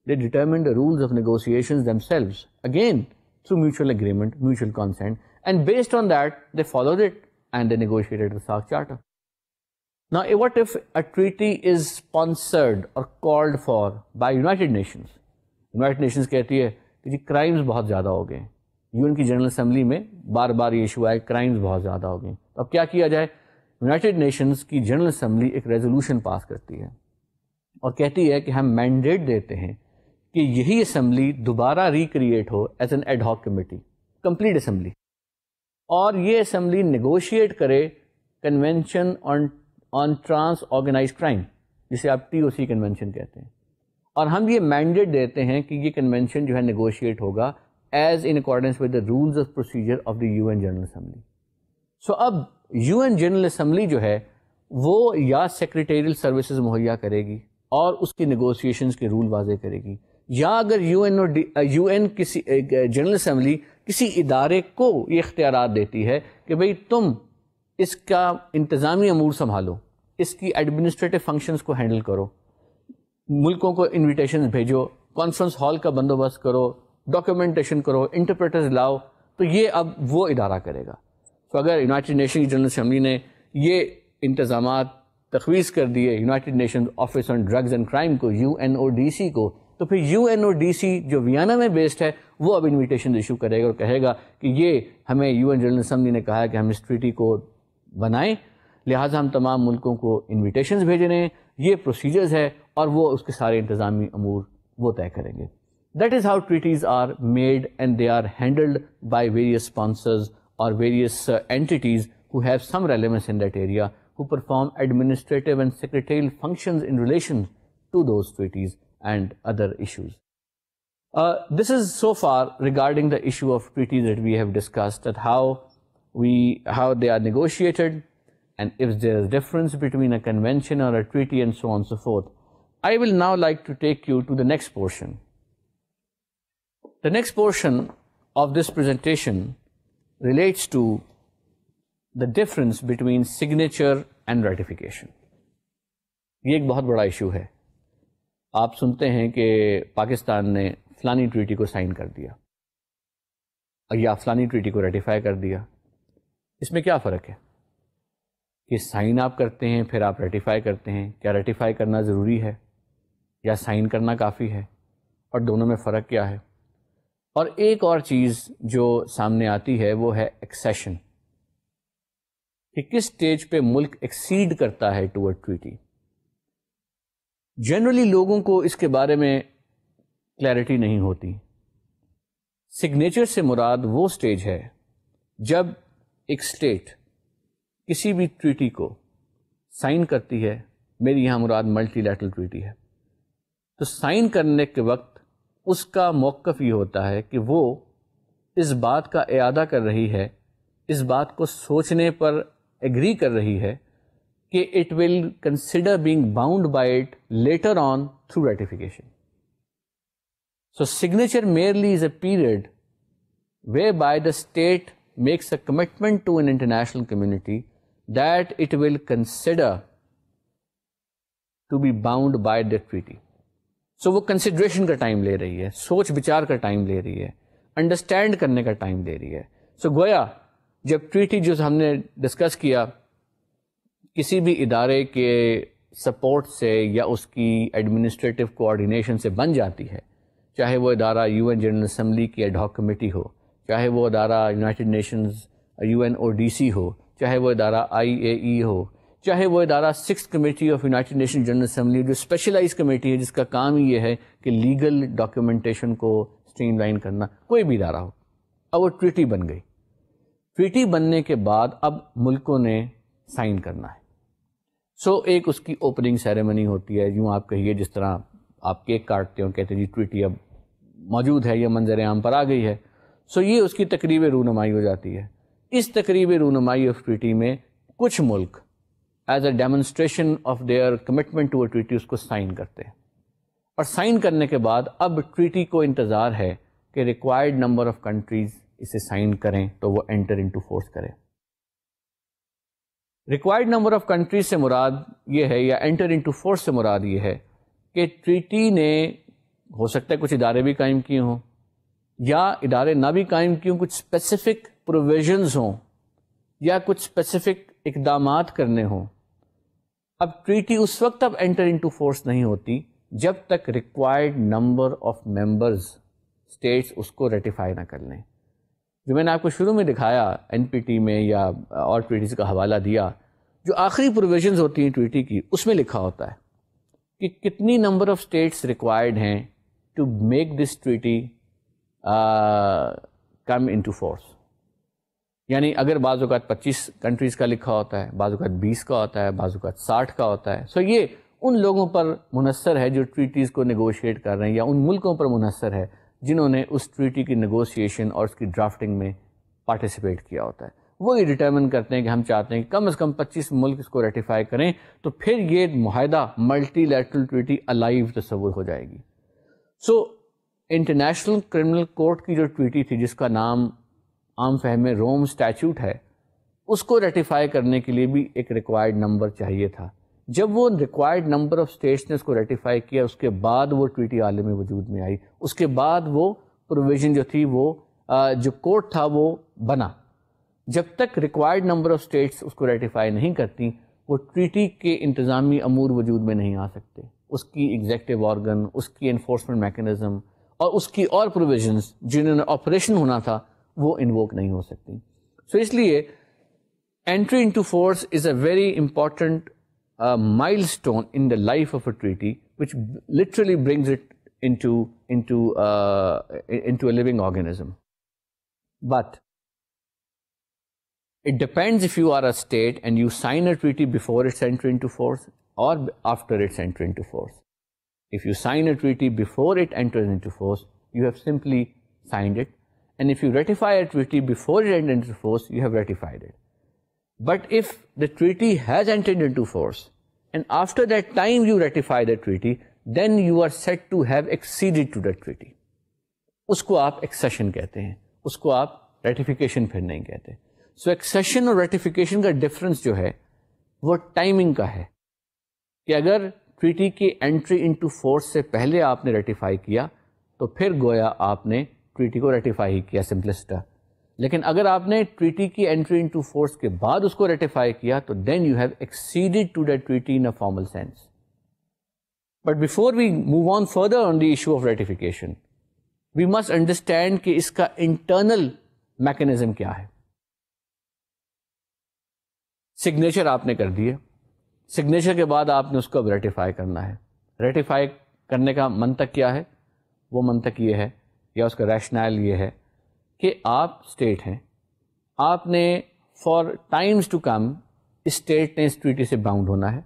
they determine the rules of negotiation themselves again through mutual agreement mutual consent and based on that they followed it and they negotiated the SARC Charter. Now, eh, what if a treaty is sponsored or called for by United Nations? United Nations कहती है कि जी crimes बहुत ज़्यादा हो गए UN की general assembly में बार बार ये इशू आए क्राइम्स बहुत ज़्यादा हो गए तो अब क्या किया जाए यूनाइटेड नेशंस की जनरल असम्बली एक रेजोल्यूशन पास करती है और कहती है कि हम मैंडेट देते हैं कि यही असम्बली दोबारा रिक्रिएट हो as an ad hoc committee complete assembly और ये असम्बली नेगोशिएट करे convention on on trans organise crime जिसे आप टी ओ सी कन्वेंशन कहते हैं और हम ये मैंडेट देते हैं कि ये कन्वेंशन जो है नेगोशिएट होगा as in accordance with the rules of procedure of the U N general assembly so अब यू एन जनरल असम्बली जो है वो या सेक्रेटेरियल सर्विसेज मुहैया करेगी और उसकी नेगोशिएशन के रूल वाजे करेगी या अगर यू एन और यू एन किसी जनरल असम्बली किसी इदारे को ये इख्तियार देती है कि भाई तुम इसका इंतज़ामी अमूर संभालो इसकी एडमिनिस्ट्रेटिव फंक्शंस को हैंडल करो मुल्कों को इनविटेशन भेजो कॉन्फ्रेंस हॉल का बंदोबस्त करो डॉक्यूमेंटेशन करो इंटरप्रेटर्स लाओ तो ये अब वो इदारा करेगा तो अगर यूनाइटेड नेशन की जनरल असम्बली ने ये इंतज़ाम तखवीज कर दिए United Nation Office on Drugs and Crime को U N O D C को तो फिर U N O D C जो वियना में बेस्ड है वो अब इनविटेशन इशू करेगा और कहेगा कि ये हमें यूएन जनरल असम्बली ने कहा है कि हम इस ट्रीटी को बनाएं लिहाजा हम तमाम मुल्कों को इनविटेशन भेज रहे हैं ये प्रोसीजर्स है और वो उसके सारे इंतज़ामी अमूर वो तय करेंगे that is how treaties are made and they are handled by various sponsors और various entities uh, who have some relevance in that area who perform administrative and secretarial functions in relation to those treaties and other issues. Uh, this is so far regarding the issue of treaties that we have discussed that how we how they are negotiated and if there is difference between a convention or a treaty and so on and so forth. I will now like to take you to the next portion. The next portion of this presentation relates to the difference between signature and ratification. ये एक बहुत बड़ा issue है आप सुनते हैं कि पाकिस्तान ने फ़लानी ट्रीटी को साइन कर दिया या फ़लानी ट्रीटी को रेटिफाई कर दिया इसमें क्या फ़र्क है कि साइन आप करते हैं फिर आप रेटिफाई करते हैं क्या रेटिफाई करना ज़रूरी है या साइन करना काफ़ी है और दोनों में फ़र्क क्या है और एक और चीज़ जो सामने आती है वो है एक्सेशन कि किस स्टेज पे मुल्क एक्सीड करता है टूअर्ड ट्रीटी जनरली लोगों को इसके बारे में क्लैरिटी नहीं होती सिग्नेचर से मुराद वो स्टेज है जब एक स्टेट किसी भी ट्रीटी को साइन करती है मेरी यहाँ मुराद मल्टीलैटरल ट्रीटी है तो साइन करने के वक्त उसका मौक़ ये होता है कि वो इस बात का अदा कर रही है इस बात को सोचने पर एग्री कर रही है कि it will consider being bound by it later on through ratification So signature merely is a period whereby the state makes a commitment to an international community that it will consider to be bound by the treaty. So وہ consideration کا time لے رہی ہے سوچ بچار کا time لے رہی ہے understand کرنے کا time لے رہی ہے سو so, گویا جب गोया جو ہم نے ڈسکس کیا کسی بھی ادارے کے سپورٹ سے یا اس کی ایڈمنسٹریٹو کوآڈینیشن سے بن جاتی ہے चाहे वो अदारा यू एन जनरल असम्बली की एडॉक कमेटी हो चाहे वो अदारा United Nations U N O D C हो चाहे वो अदारा आई ए ई हो चाहे वो अदारा six committee of United Nation General Assembly जो स्पेशलाइज कमेटी है जिसका काम ये है कि लीगल डॉक्यूमेंटेशन को स्ट्रीम लाइन करना कोई भी इदारा हो अब वो ट्रिटी बन गई ट्रिटी बनने के बाद अब मुल्कों ने साइन करना है सो so, एक उसकी ओपनिंग सेरेमनी होती है यूँ आप कहिए जिस तरह आप केक काटते हो कहते जी ट्विटी अब मौजूद है यह मंजर आम पर आ गई है सो ये उसकी तकरीब रूनमाई हो जाती है इस तकरीब रूनमाई ऑफ ट्विटी में कुछ मुल्क as a demonstration of their commitment to a ट्विटी उसको साइन करते हैं और साइन करने के बाद अब ट्विटी को इंतज़ार है कि रिक्वायर्ड नंबर ऑफ़ कंट्रीज़ इसे साइन करें तो वो एंटर इनटू फोर्स करें रिक्वायर्ड नंबर ऑफ़ कंट्रीज से मुराद ये है या एंटर इनटू फोर्स से मुराद ये है कि ट्रीटी ने हो सकता है कुछ इदारे भी कायम किए हों या इदारे ना भी कायम किए हों कुछ स्पेसिफिक प्रोविजंस हों या कुछ स्पेसिफिक इकदाम करने हों अब ट्रीटी उस वक्त अब एंटर इनटू फोर्स नहीं होती जब तक required number of member states उसको रेटिफाई ना कर लें जो मैंने आपको शुरू में दिखाया एनपीटी में या और ट्रीटीज़ का हवाला दिया जो आखिरी प्रोविजंस होती हैं ट्रीटी की उसमें लिखा होता है कि कितनी नंबर ऑफ स्टेट्स रिक्वायर्ड हैं to make this treaty come into force यानी अगर बाज़ात पच्चीस कंट्रीज़ का लिखा होता है बाज़ात बीस का होता है बाज़ात साठ का होता है सो so ये उन लोगों पर मुनसर है जो ट्रीटीज़ को नगोशिएट कर रहे हैं या उन मुल्कों पर मुनसर है जिन्होंने उस ट्रीटी की नगोशिएशन और उसकी ड्राफ्टिंग में पार्टिसिपेट किया होता है वही डिटर्मिन करते हैं कि हम चाहते हैं कि कम से कम 25 मुल्क इसको रेटिफाई करें तो फिर ये माहदा मल्टी लेटरल ट्विटी अलाइव तस्वुर हो जाएगी सो इंटरनेशनल क्रिमिनल कोर्ट की जो ट्विटी थी जिसका नाम आम फहम रोम स्टैचूट है उसको रेटिफाई करने के लिए भी एक रिक्वायर्ड नंबर चाहिए था जब वो रिक्वायर्ड नंबर ऑफ स्टेट्स ने उसको रेटिफाई किया उसके बाद वो ट्विटी आलमी वजूद में आई उसके बाद वो प्रोविज़न जो थी वो जो कोर्ट था वो बना जब तक रिक्वायर्ड नंबर ऑफ स्टेट्स उसको रेटिफाई नहीं करती वो ट्रीटी के इंतज़ामी अमूर वजूद में नहीं आ सकते उसकी एग्जेक्टिव ऑर्गन उसकी इन्फोर्समेंट मैकेनिज़्म और उसकी और प्रोविजंस जिन्होंने ऑपरेशन होना था वो इन्वोक नहीं हो सकती सो so, इसलिए entry into force is a very important milestone in the life of a treaty which literally brings it into into uh, into a living organism but it depends if you are a state and you sign a treaty before its entry into force or after its entry into force. If you sign a treaty before it enters into force, you have simply signed it. And if you ratify a treaty before it enters into force, you have ratified it. But if the treaty has entered into force, and after that time you ratify the treaty, then you are said to have acceded to that treaty. उसको आप accession कहते हैं उसको आप ratification फिर नहीं कहते so accession और रेटिफिकेशन का डिफरेंस जो है वो टाइमिंग का है कि अगर ट्रीटी की एंट्री इनटू फोर्स से पहले आपने रेटिफाई किया तो फिर गोया आपने ट्रीटी को रेटिफाई ही किया सिंपलिस्टा लेकिन अगर आपने ट्रीटी की एंट्री इनटू फोर्स के बाद उसको रेटिफाई किया तो then you have acceded to that treaty in a formal sense but before we move on further on the issue of ratification we must understand कि इसका इंटरनल मैकेनिज्म क्या है signature आपने कर दिए सिग्नेचर के बाद आपने उसको अब रेटिफाई करना है रेटिफाई करने का मंतक क्या है वो मंतक ये है या उसका रैशनल ये है कि आप स्टेट हैं आपने for times to come state ने इस ट्रीटी से बाउंड होना है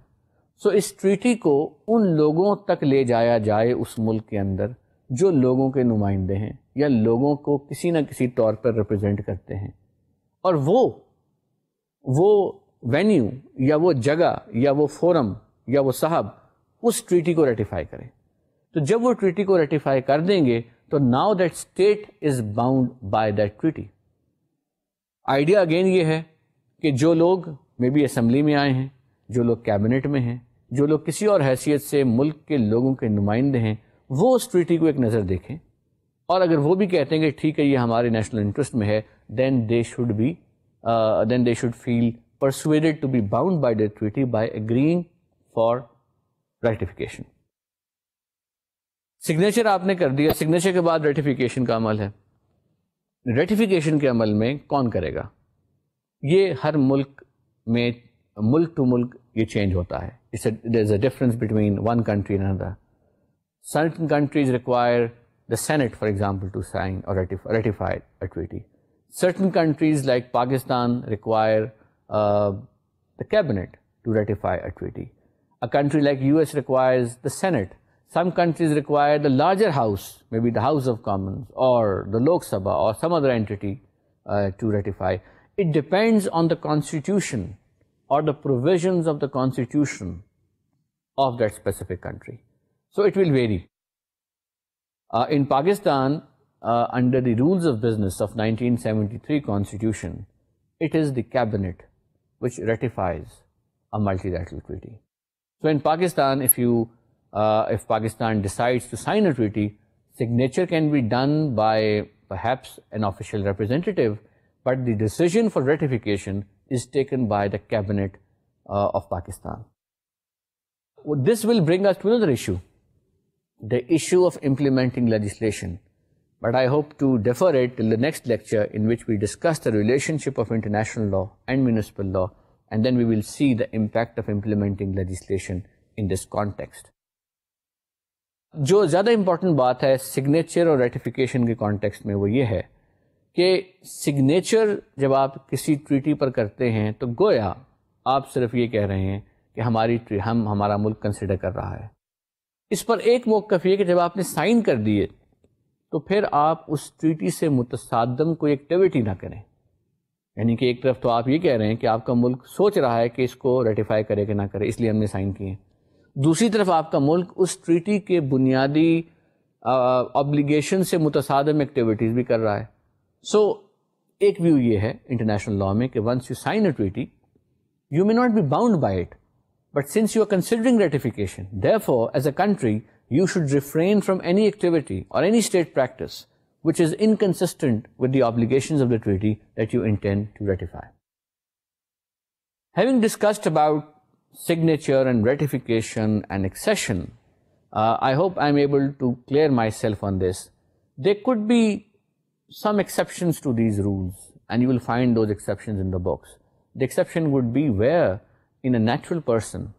सो so, इस ट्रीटी को उन लोगों तक ले जाया जाए उस मुल्क के अंदर जो लोगों के नुमाइंदे हैं या लोगों को किसी न किसी तौर पर रिप्रेजेंट करते हैं और वो वो वेन्यू या वो जगह या वो फोरम या वो साहब उस ट्रीटी को रेटिफाई करें तो जब वो ट्रीटी को रेटिफाई कर देंगे तो now that state is bound by that treaty idea again ये है कि जो लोग मे बी असम्बली में आए हैं जो लोग कैबिनेट में हैं जो लोग किसी और हैसियत से मुल्क के लोगों के नुमाइंदे हैं वो उस ट्रीटी को एक नज़र देखें और अगर वो भी कहते हैं कि ठीक है ये हमारे नेशनल इंटरेस्ट में है then they should be then they should feel persuaded to be bound by the treaty by agreeing for ratification. Signature आपने कर दिया सिग्नेचर के बाद रेटिफिकेशन का अमल है रेटिफिकेशन के अमल में कौन करेगा ये हर मुल्क में मुल्क टू मुल्क ये चेंज होता है it's is a difference between one country and another certain countries require the Senate, for example, to sign or ratify a treaty. Certain countries like Pakistan require Uh, the cabinet to ratify a treaty. A country like US requires the Senate. Some countries require the larger house, maybe the House of Commons or the Lok Sabha or some other entity uh, to ratify. It depends on the constitution or the provisions of the constitution of that specific country. So it will vary. Uh, in Pakistan, uh, under the rules of business of 1973 constitution, it is the cabinet which ratifies a multilateral treaty. So in Pakistan, if you uh, if Pakistan decides to sign a treaty, signature can be done by perhaps an official representative, but the decision for ratification is taken by the cabinet uh, of Pakistan. This will bring us to another issue, the issue of implementing legislation. but I hope to defer it till the next lecture in which we discuss the relationship of international law and municipal law and then we will see the impact of implementing legislation in this context. जो ज़्यादा important बात है signature और ratification के context में वो ये है कि सिग्नेचर जब आप किसी ट्रीटी पर करते हैं तो गोया आप सिर्फ ये कह रहे हैं कि हमारी हम हमारा मुल्क कंसिडर कर रहा है इस पर एक मौकफ ये कि जब आपने साइन कर दिए तो फिर आप उस ट्रीटी से मुतसादम कोई एक्टिविटी ना करें यानी कि एक तरफ तो आप ये कह रहे हैं कि आपका मुल्क सोच रहा है कि इसको रेटिफाई करे कि ना करे इसलिए हमने साइन किए दूसरी तरफ आपका मुल्क उस ट्रीटी के बुनियादी ऑब्लिगेशन से मुतसादम एक्टिविटीज़ भी कर रहा है सो so, एक व्यू ये है इंटरनेशनल लॉ में कि once you sign a treaty you may not be bound by it but since you are considering ratification there as a country you should refrain from any activity or any state practice which is inconsistent with the obligations of the treaty that you intend to ratify. Having discussed about signature and ratification and accession, uh, I hope I'm able to clear myself on this. There could be some exceptions to these rules and you will find those exceptions in the books. The exception would be where in a natural person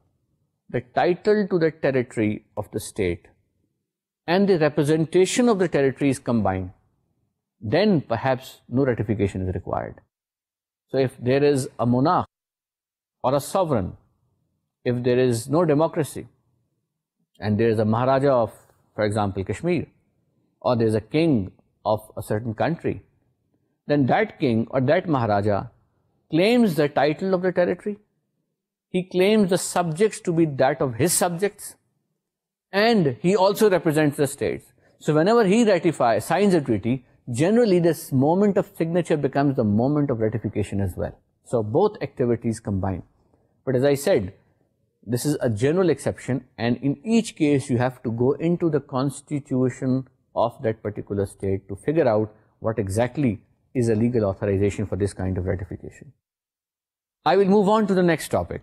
the title to the territory of the state and the representation of the territory is combined, then perhaps no ratification is required. So if there is a monarch or a sovereign, if there is no democracy, and there is a Maharaja of, for example, Kashmir, or there is a king of a certain country, then that king or that Maharaja claims the title of the territory he claims the subjects to be that of his subjects and he also represents the states. So whenever he ratifies, signs a treaty, generally this moment of signature becomes the moment of ratification as well. So both activities combine. But as I said, this is a general exception and in each case you have to go into the constitution of that particular state to figure out what exactly is a legal authorization for this kind of ratification. I will move on to the next topic.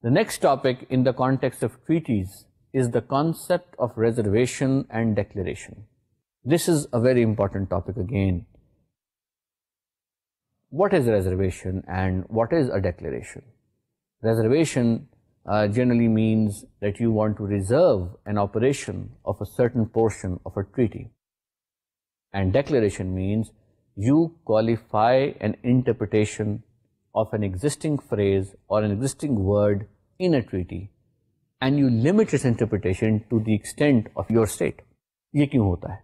The next topic in the context of treaties is the concept of reservation and declaration. This is a very important topic again. What is reservation and what is a declaration? Reservation uh, generally means that you want to reserve an operation of a certain portion of a treaty. And declaration means you qualify an interpretation of an existing phrase or an existing word in a treaty and you limit its interpretation to the extent of your state. ये क्यों होता है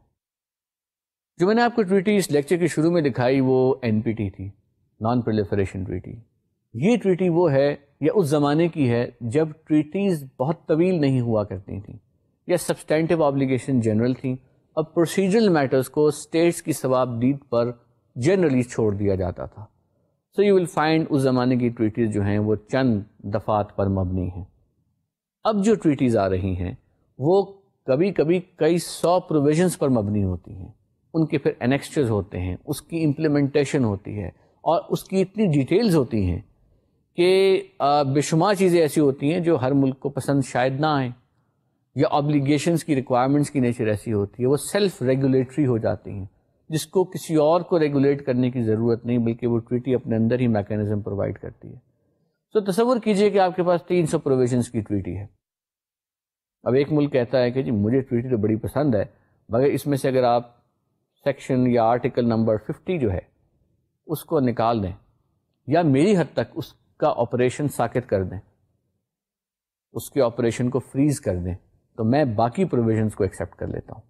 जो मैंने आपको treaty इस lecture के शुरू में दिखाई वो एनपीटी थी नॉन प्रोलिफरेशन ट्रीटी ये ट्रीटी वो है या उस ज़माने की है जब ट्रीटीज़ बहुत तवील नहीं हुआ करती थी या सब्सटैंटिव ऑब्लिगेशन जनरल थी अब प्रोसीजरल मैटर्स को स्टेट्स की सवाबदीद पर जनरली छोड़ दिया जाता था सो यू विल फाइंड उस ज़माने की ट्वीटीज़ जो हैं वो चंद दफ़ात पर मबनी हैं अब जो ट्वीटीज़ आ रही हैं वो कभी कभी कई सौ प्रोविजंस पर मबनी होती हैं उनके फिर एनेक्स्चर्स होते हैं उसकी इम्प्लीमेंटेशन होती है और उसकी इतनी डिटेल्स होती हैं कि बेशुमार चीज़ें ऐसी होती हैं जो हर मुल्क को पसंद शायद ना आएँ या ऑब्लिगेशंस की रिक्वायरमेंट्स की नेचर ऐसी होती है वो सेल्फ रेगुलेटरी हो जाती हैं जिसको किसी और को रेगुलेट करने की ज़रूरत नहीं बल्कि वो ट्रीटी अपने अंदर ही मैकेनिज्म प्रोवाइड करती है तो तस्वुर कीजिए कि आपके पास तीन सौ प्रोविजंस की ट्रीटी है अब एक मुल्क कहता है कि जी मुझे ट्रीटी तो बड़ी पसंद है मगर इसमें से अगर आप सेक्शन या आर्टिकल नंबर फिफ्टी जो है उसको निकाल दें या मेरी हद तक उसका ऑपरेशन साकित कर दें उसके ऑपरेशन को फ्रीज कर दें तो मैं बाकी प्रोविजंस को एक्सेप्ट कर लेता हूँ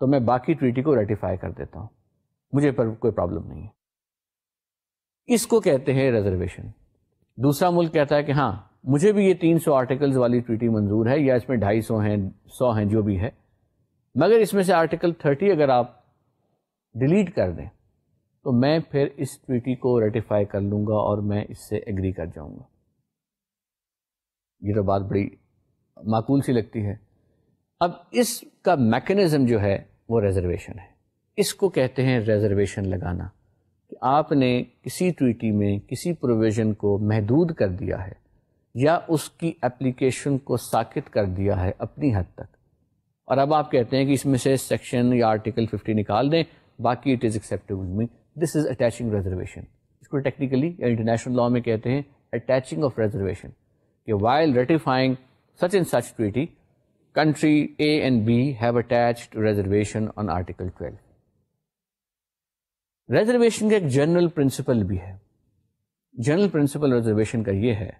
तो मैं बाकी ट्रीटी को रेटिफाई कर देता हूँ मुझे पर कोई प्रॉब्लम नहीं है इसको कहते हैं रिजर्वेशन दूसरा मुल्क कहता है कि हाँ मुझे भी ये 300 आर्टिकल्स वाली ट्रीटी मंजूर है या इसमें 250 हैं 100 हैं जो भी है मगर इसमें से आर्टिकल 30 अगर आप डिलीट कर दें तो मैं फिर इस ट्रीटी को रेटिफाई कर लूँगा और मैं इससे एग्री कर जाऊँगा ये तो बात बड़ी माकूल सी लगती है अब इसका मैकेनिज़्म जो है वो रिजर्वेशन है इसको कहते हैं रिजर्वेशन लगाना कि आपने किसी ट्वीटी में किसी प्रोविज़न को महदूद कर दिया है या उसकी एप्लीकेशन को साकित कर दिया है अपनी हद तक और अब आप कहते हैं कि इसमें से सेक्शन या आर्टिकल 50 निकाल दें बाकी it is acceptable me this is attaching reservation इसको टेक्निकली या इंटरनेशनल लॉ में कहते हैं अटैचिंग ऑफ रिजर्वेशन कि while ratifying such and such ट्वीटी country A and B have attached reservation on Article 12. Reservation का एक जनरल प्रिंसिपल भी है जनरल प्रिंसिपल रिजर्वेशन का ये है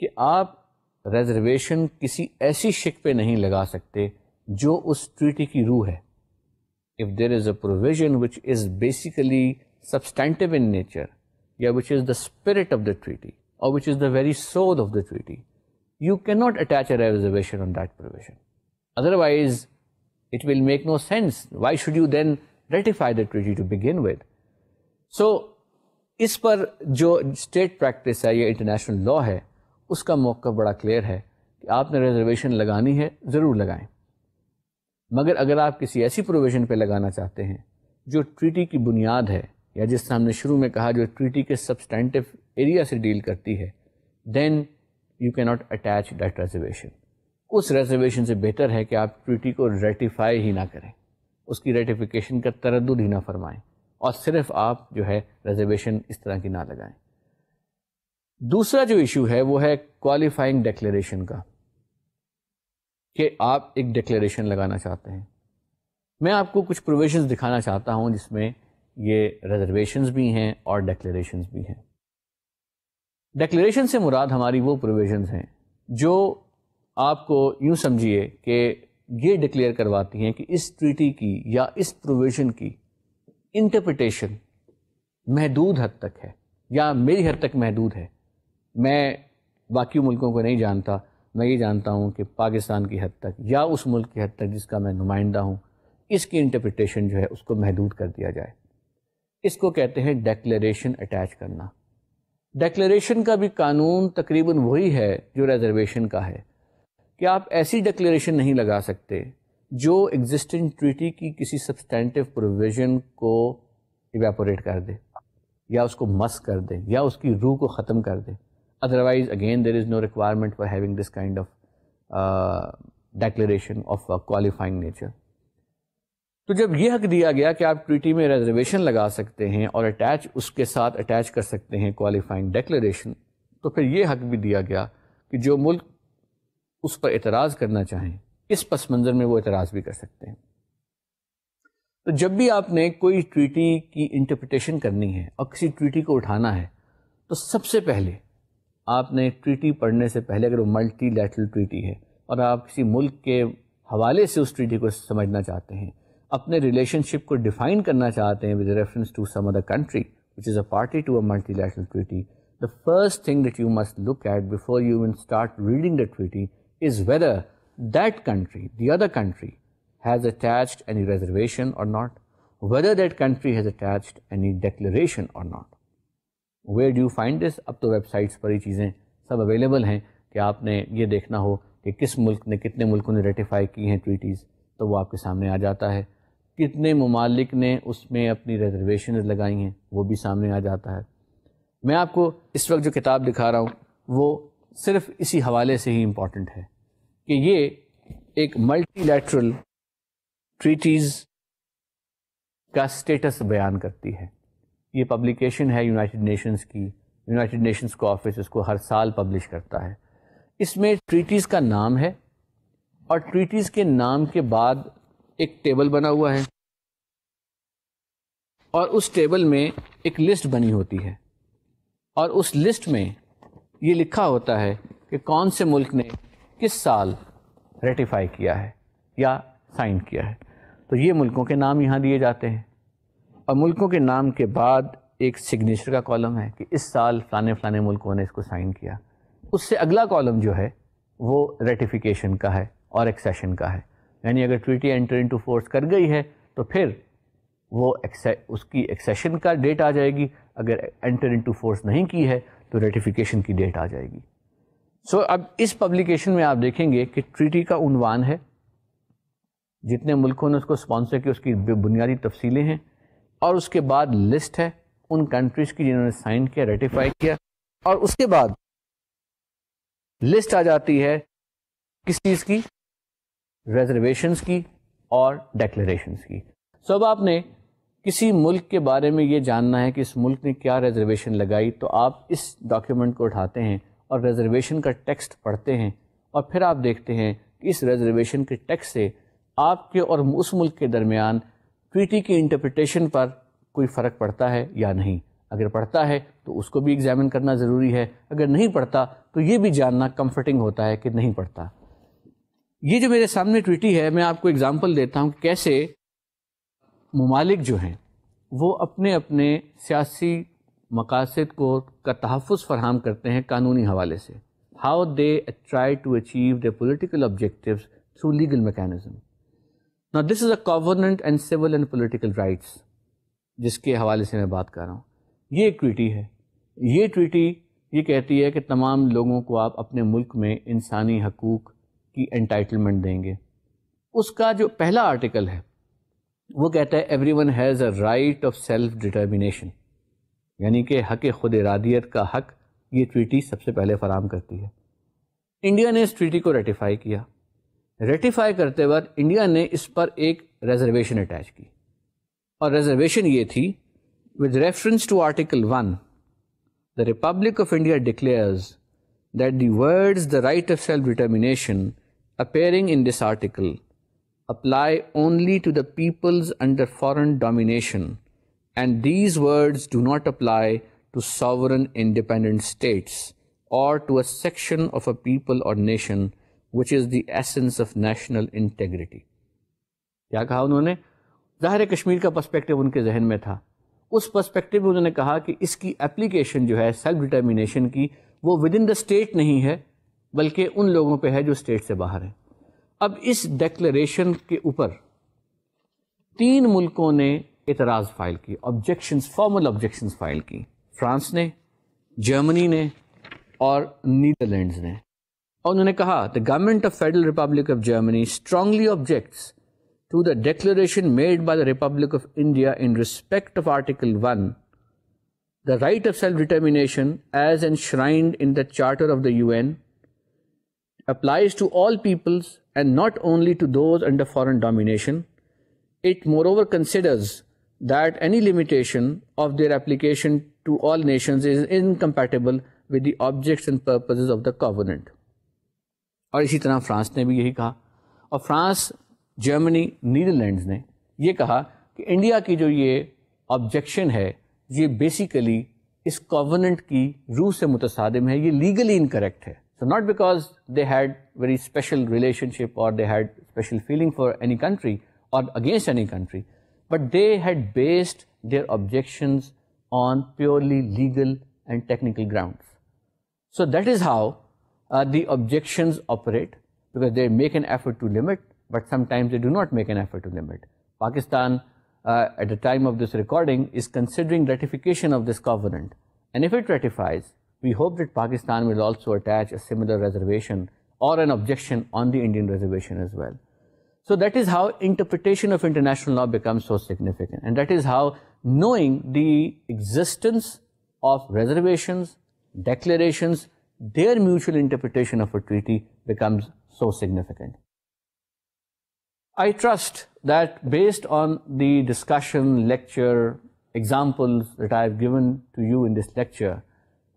कि आप रिजर्वेशन किसी ऐसी शिक पे नहीं लगा सकते जो उस ट्रीटी की रूह है if there is a provision which is basically substantive in nature या which is the spirit of the treaty और which is the very soul of the treaty you cannot attach a reservation on that provision. Otherwise, it will make no sense. Why should you then ratify the treaty to begin with? So, इस पर जो state practice है या international law है उसका मौका बड़ा clear है कि आपने रिजर्वेशन लगानी है ज़रूर लगाएं मगर अगर आप किसी ऐसी प्रोविज़न पे लगाना चाहते हैं जो ट्रीटी की बुनियाद है या जिस हमने शुरू में कहा जो ट्रीटी के सब्सटैंटिव एरिया से डील करती है then you cannot attach that reservation उस रेजर्वेशन से बेहतर है कि आप ट्रीटी को रेटिफाई ही ना करें उसकी रेटिफिकेशन का तरद ही ना फरमाएं और सिर्फ आप जो है रिजर्वेशन इस तरह की ना लगाएं दूसरा जो इशू है वो है क्वालिफाइंग डिक्लेरेशन का कि आप एक डिक्लेरेशन लगाना चाहते हैं मैं आपको कुछ प्रोविजंस दिखाना चाहता हूं जिसमें ये रिजर्वेशंस भी हैं और डिक्लेरेशंस भी हैं डिक्लेरेशन से मुराद हमारी वो प्रोविजन हैं जो आपको यूँ समझिए कि ये डिक्लेयर करवाती हैं कि इस ट्रीटी की या इस प्रोविजन की इंटरप्रटेशन महदूद हद तक है या मेरी हद तक महदूद है मैं बाकी मुल्कों को नहीं जानता मैं ये जानता हूँ कि पाकिस्तान की हद तक या उस मुल्क की हद तक जिसका मैं नुमाइंदा हूँ इसकी इंटरप्रटेशन जो है उसको महदूद कर दिया जाए इसको कहते हैं डेक्लेरेशन अटैच करना डिक्लेरेशन का भी कानून तकरीबन वही है जो रिजर्वेशन का है कि आप ऐसी डिक्लेरेशन नहीं लगा सकते जो एग्जिस्टिंग ट्रीटी की किसी सब्सटेंटिव प्रोविज़न को इवेपोरेट कर दे या उसको मस कर दे या उसकी रूह को ख़त्म कर दे otherwise again there is no requirement for having this kind of declaration of qualifying nature तो जब यह हक दिया गया कि आप ट्रीटी में रिजर्वेशन लगा सकते हैं और अटैच उसके साथ अटैच कर सकते हैं क्वालिफाइंग डेक्लेशन तो फिर यह हक भी दिया गया कि जो मुल्क उस पर एतराज़ करना चाहें इस पस मंज़र में वो एतराज़ भी कर सकते हैं तो जब भी आपने कोई ट्रीटी की इंटरप्रटेशन करनी है और किसी ट्रीटी को उठाना है तो सबसे पहले आपने ट्रीटी पढ़ने से पहले अगर वो मल्टी ट्रीटी है और आप किसी मुल्क के हवाले से उस ट्रीटी को समझना चाहते हैं अपने रिलेशनशिप को डिफाइन करना चाहते हैं with reference to some other country which is a party to a multilateral treaty the first thing that you must look at before you when start reading the treaty is whether that country the other country has attached any reservation or not whether that country has attached any declaration or not where do find this अब तो websites पर ही चीज़ें सब available हैं कि आपने ये देखना हो कि किस मुल्क ने कितने मुल्कों ने रेटिफाई की हैं ट्रीटीज़ तो वो आपके सामने आ जाता है कितने ममालिक ने उसमें अपनी रिजर्वेशन लगाई हैं वो भी सामने आ जाता है मैं आपको इस वक्त जो किताब दिखा रहा हूँ वो सिर्फ इसी हवाले से ही इम्पॉर्टेंट है कि ये एक मल्टी लेटरल ट्रीटीज़ का स्टेटस बयान करती है ये पब्लिकेशन है यूनाइटेड नेशंस की यूनाइटेड नेशंस का ऑफिस उसको हर साल पब्लिश करता है इसमें ट्रीटीज़ का नाम है और ट्रीटीज़ के नाम के बाद एक टेबल बना हुआ है और उस टेबल में एक लिस्ट बनी होती है और उस लिस्ट में ये लिखा होता है कि कौन से मुल्क ने किस साल रेटिफाई किया है या साइन किया है तो ये मुल्कों के नाम यहाँ दिए जाते हैं और मुल्कों के नाम के बाद एक सिग्नेचर का कॉलम है कि इस साल फ़लाने फ़लाने मुल्कों ने इसको साइन किया उससे अगला कॉलम जो है वो रेटिफिकेशन का है और एक्सेशन का है यानी अगर ट्रीटी एंटर इनटू फोर्स कर गई है तो फिर वो एक्से, उसकी एक्सेशन का डेट आ जाएगी अगर एंटर इनटू फोर्स नहीं की है तो रेटिफिकेशन की डेट आ जाएगी सो so, अब इस पब्लिकेशन में आप देखेंगे कि ट्रीटी का उनवान है जितने मुल्कों ने उसको स्पॉन्सर किया उसकी बुनियादी तफसीलें हैं और उसके बाद लिस्ट है उन कंट्रीज़ की जिन्होंने साइन किया रेटिफाई किया और उसके बाद लिस्ट आ जाती है किस चीज़ की रिजर्वेशंस की और डेक्लेरेशंस की सब so, आपने किसी मुल्क के बारे में ये जानना है कि इस मुल्क ने क्या रिजर्वेशन लगाई तो आप इस डॉक्यूमेंट को उठाते हैं और रिजर्वेशन का टेक्स्ट पढ़ते हैं और फिर आप देखते हैं कि इस रिजर्वेशन के टेक्स्ट से आपके और उस मुल्क के दरमियान ट्रीटी की इंटरप्रटेशन पर कोई फ़र्क पड़ता है या नहीं अगर पढ़ता है तो उसको भी एग्ज़ामिन करना ज़रूरी है अगर नहीं पढ़ता तो ये भी जानना कम्फर्टिंग होता है कि नहीं पढ़ता ये जो मेरे सामने ट्विटी है मैं आपको एग्जाम्पल देता हूँ कैसे ममालिक जो हैं वो अपने अपने सियासी मकासद को का तहफ़ फरहम करते हैं कानूनी हवाले से how they try to achieve the political objective through legal mechanism ना this is a covenant and civil and political rights जिसके हवाले से मैं बात कर रहा हूँ ये एक ट्वीटी है ये ट्वीटी ये कहती है कि तमाम लोगों को आप अपने मुल्क में इंसानी हकूक़ की एंटाइटलमेंट देंगे उसका जो पहला आर्टिकल है वो कहता है everyone has a right of self determination यानी कि हक खुद इरादियत का हक ये ट्रीटी सबसे पहले फराम करती है इंडिया ने इस ट्रीटी को रेटिफाई किया रेटिफाई करते वक्त इंडिया ने इस पर एक रिजर्वेशन अटैच की और रिजर्वेशन ये थी with reference to article one the Republic of India declares that the the right of self determination appearing in this article apply only to the peoples under foreign domination, and these words do not apply to sovereign independent states or to a section of a people or nation which is the essence of national integrity. क्या कहा उन्होंने ज़ाहिर कश्मीर का perspective उनके जहन में था उस पर्सपेक्टिव में उन्होंने कहा कि इसकी एप्लीकेशन जो है सेल्फ डिटर्मिनेशन की वो विद इन द स्टेट नहीं है बल्कि उन लोगों पे है जो स्टेट से बाहर है अब इस डेक्लेशन के ऊपर तीन मुल्कों ने इतराज़ फाइल की ऑब्जेक्शन फॉर्मल ऑब्जेक्शन फाइल की फ्रांस ने जर्मनी ने और नीदरलैंड्स ने और उन्होंने कहा the government of Federal Republic of Germany strongly objects to the declaration made by the Republic of India in respect of article one the right of self determination as enshrined in the charter of the UN applies to all peoples and not only to those under foreign domination. It moreover considers that any limitation of their application to all nations is incompatible with the objects and purposes of the covenant. और इसी तरह France ने भी यही कहा और France Germany Netherlands ने ये कहा कि इंडिया की जो ये ऑब्जेक्शन है ये बेसिकली इस कॉवनेंट की रूह से मुतसादम है ये लीगली इनकरेक्ट है So not because they had very special relationship or they had special feeling for any country or against any country, but they had based their objections on purely legal and technical grounds. So that is how uh, the objections operate because they make an effort to limit, but sometimes they do not make an effort to limit. Pakistan uh, at the time of this recording is considering ratification of this covenant and if it ratifies, we hope that Pakistan will also attach a similar reservation or an objection on the Indian reservation as well. So that is how interpretation of international law becomes so significant. And that is how knowing the existence of reservations, declarations, their mutual interpretation of a treaty becomes so significant. I trust that based on the discussion, lecture, examples that I have given to you in this lecture,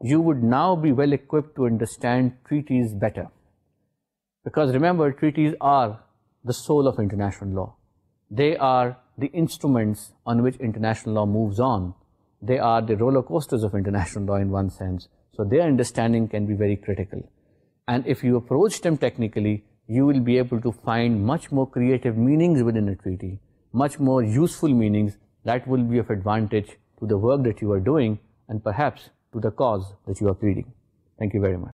you would now be well equipped to understand treaties better. Because remember, treaties are the soul of international law. They are the instruments on which international law moves on. They are the roller coasters of international law in one sense. So their understanding can be very critical. And if you approach them technically, you will be able to find much more creative meanings within a treaty, much more useful meanings that will be of advantage to the work that you are doing and perhaps to the cause that you are pleading. Thank you very much.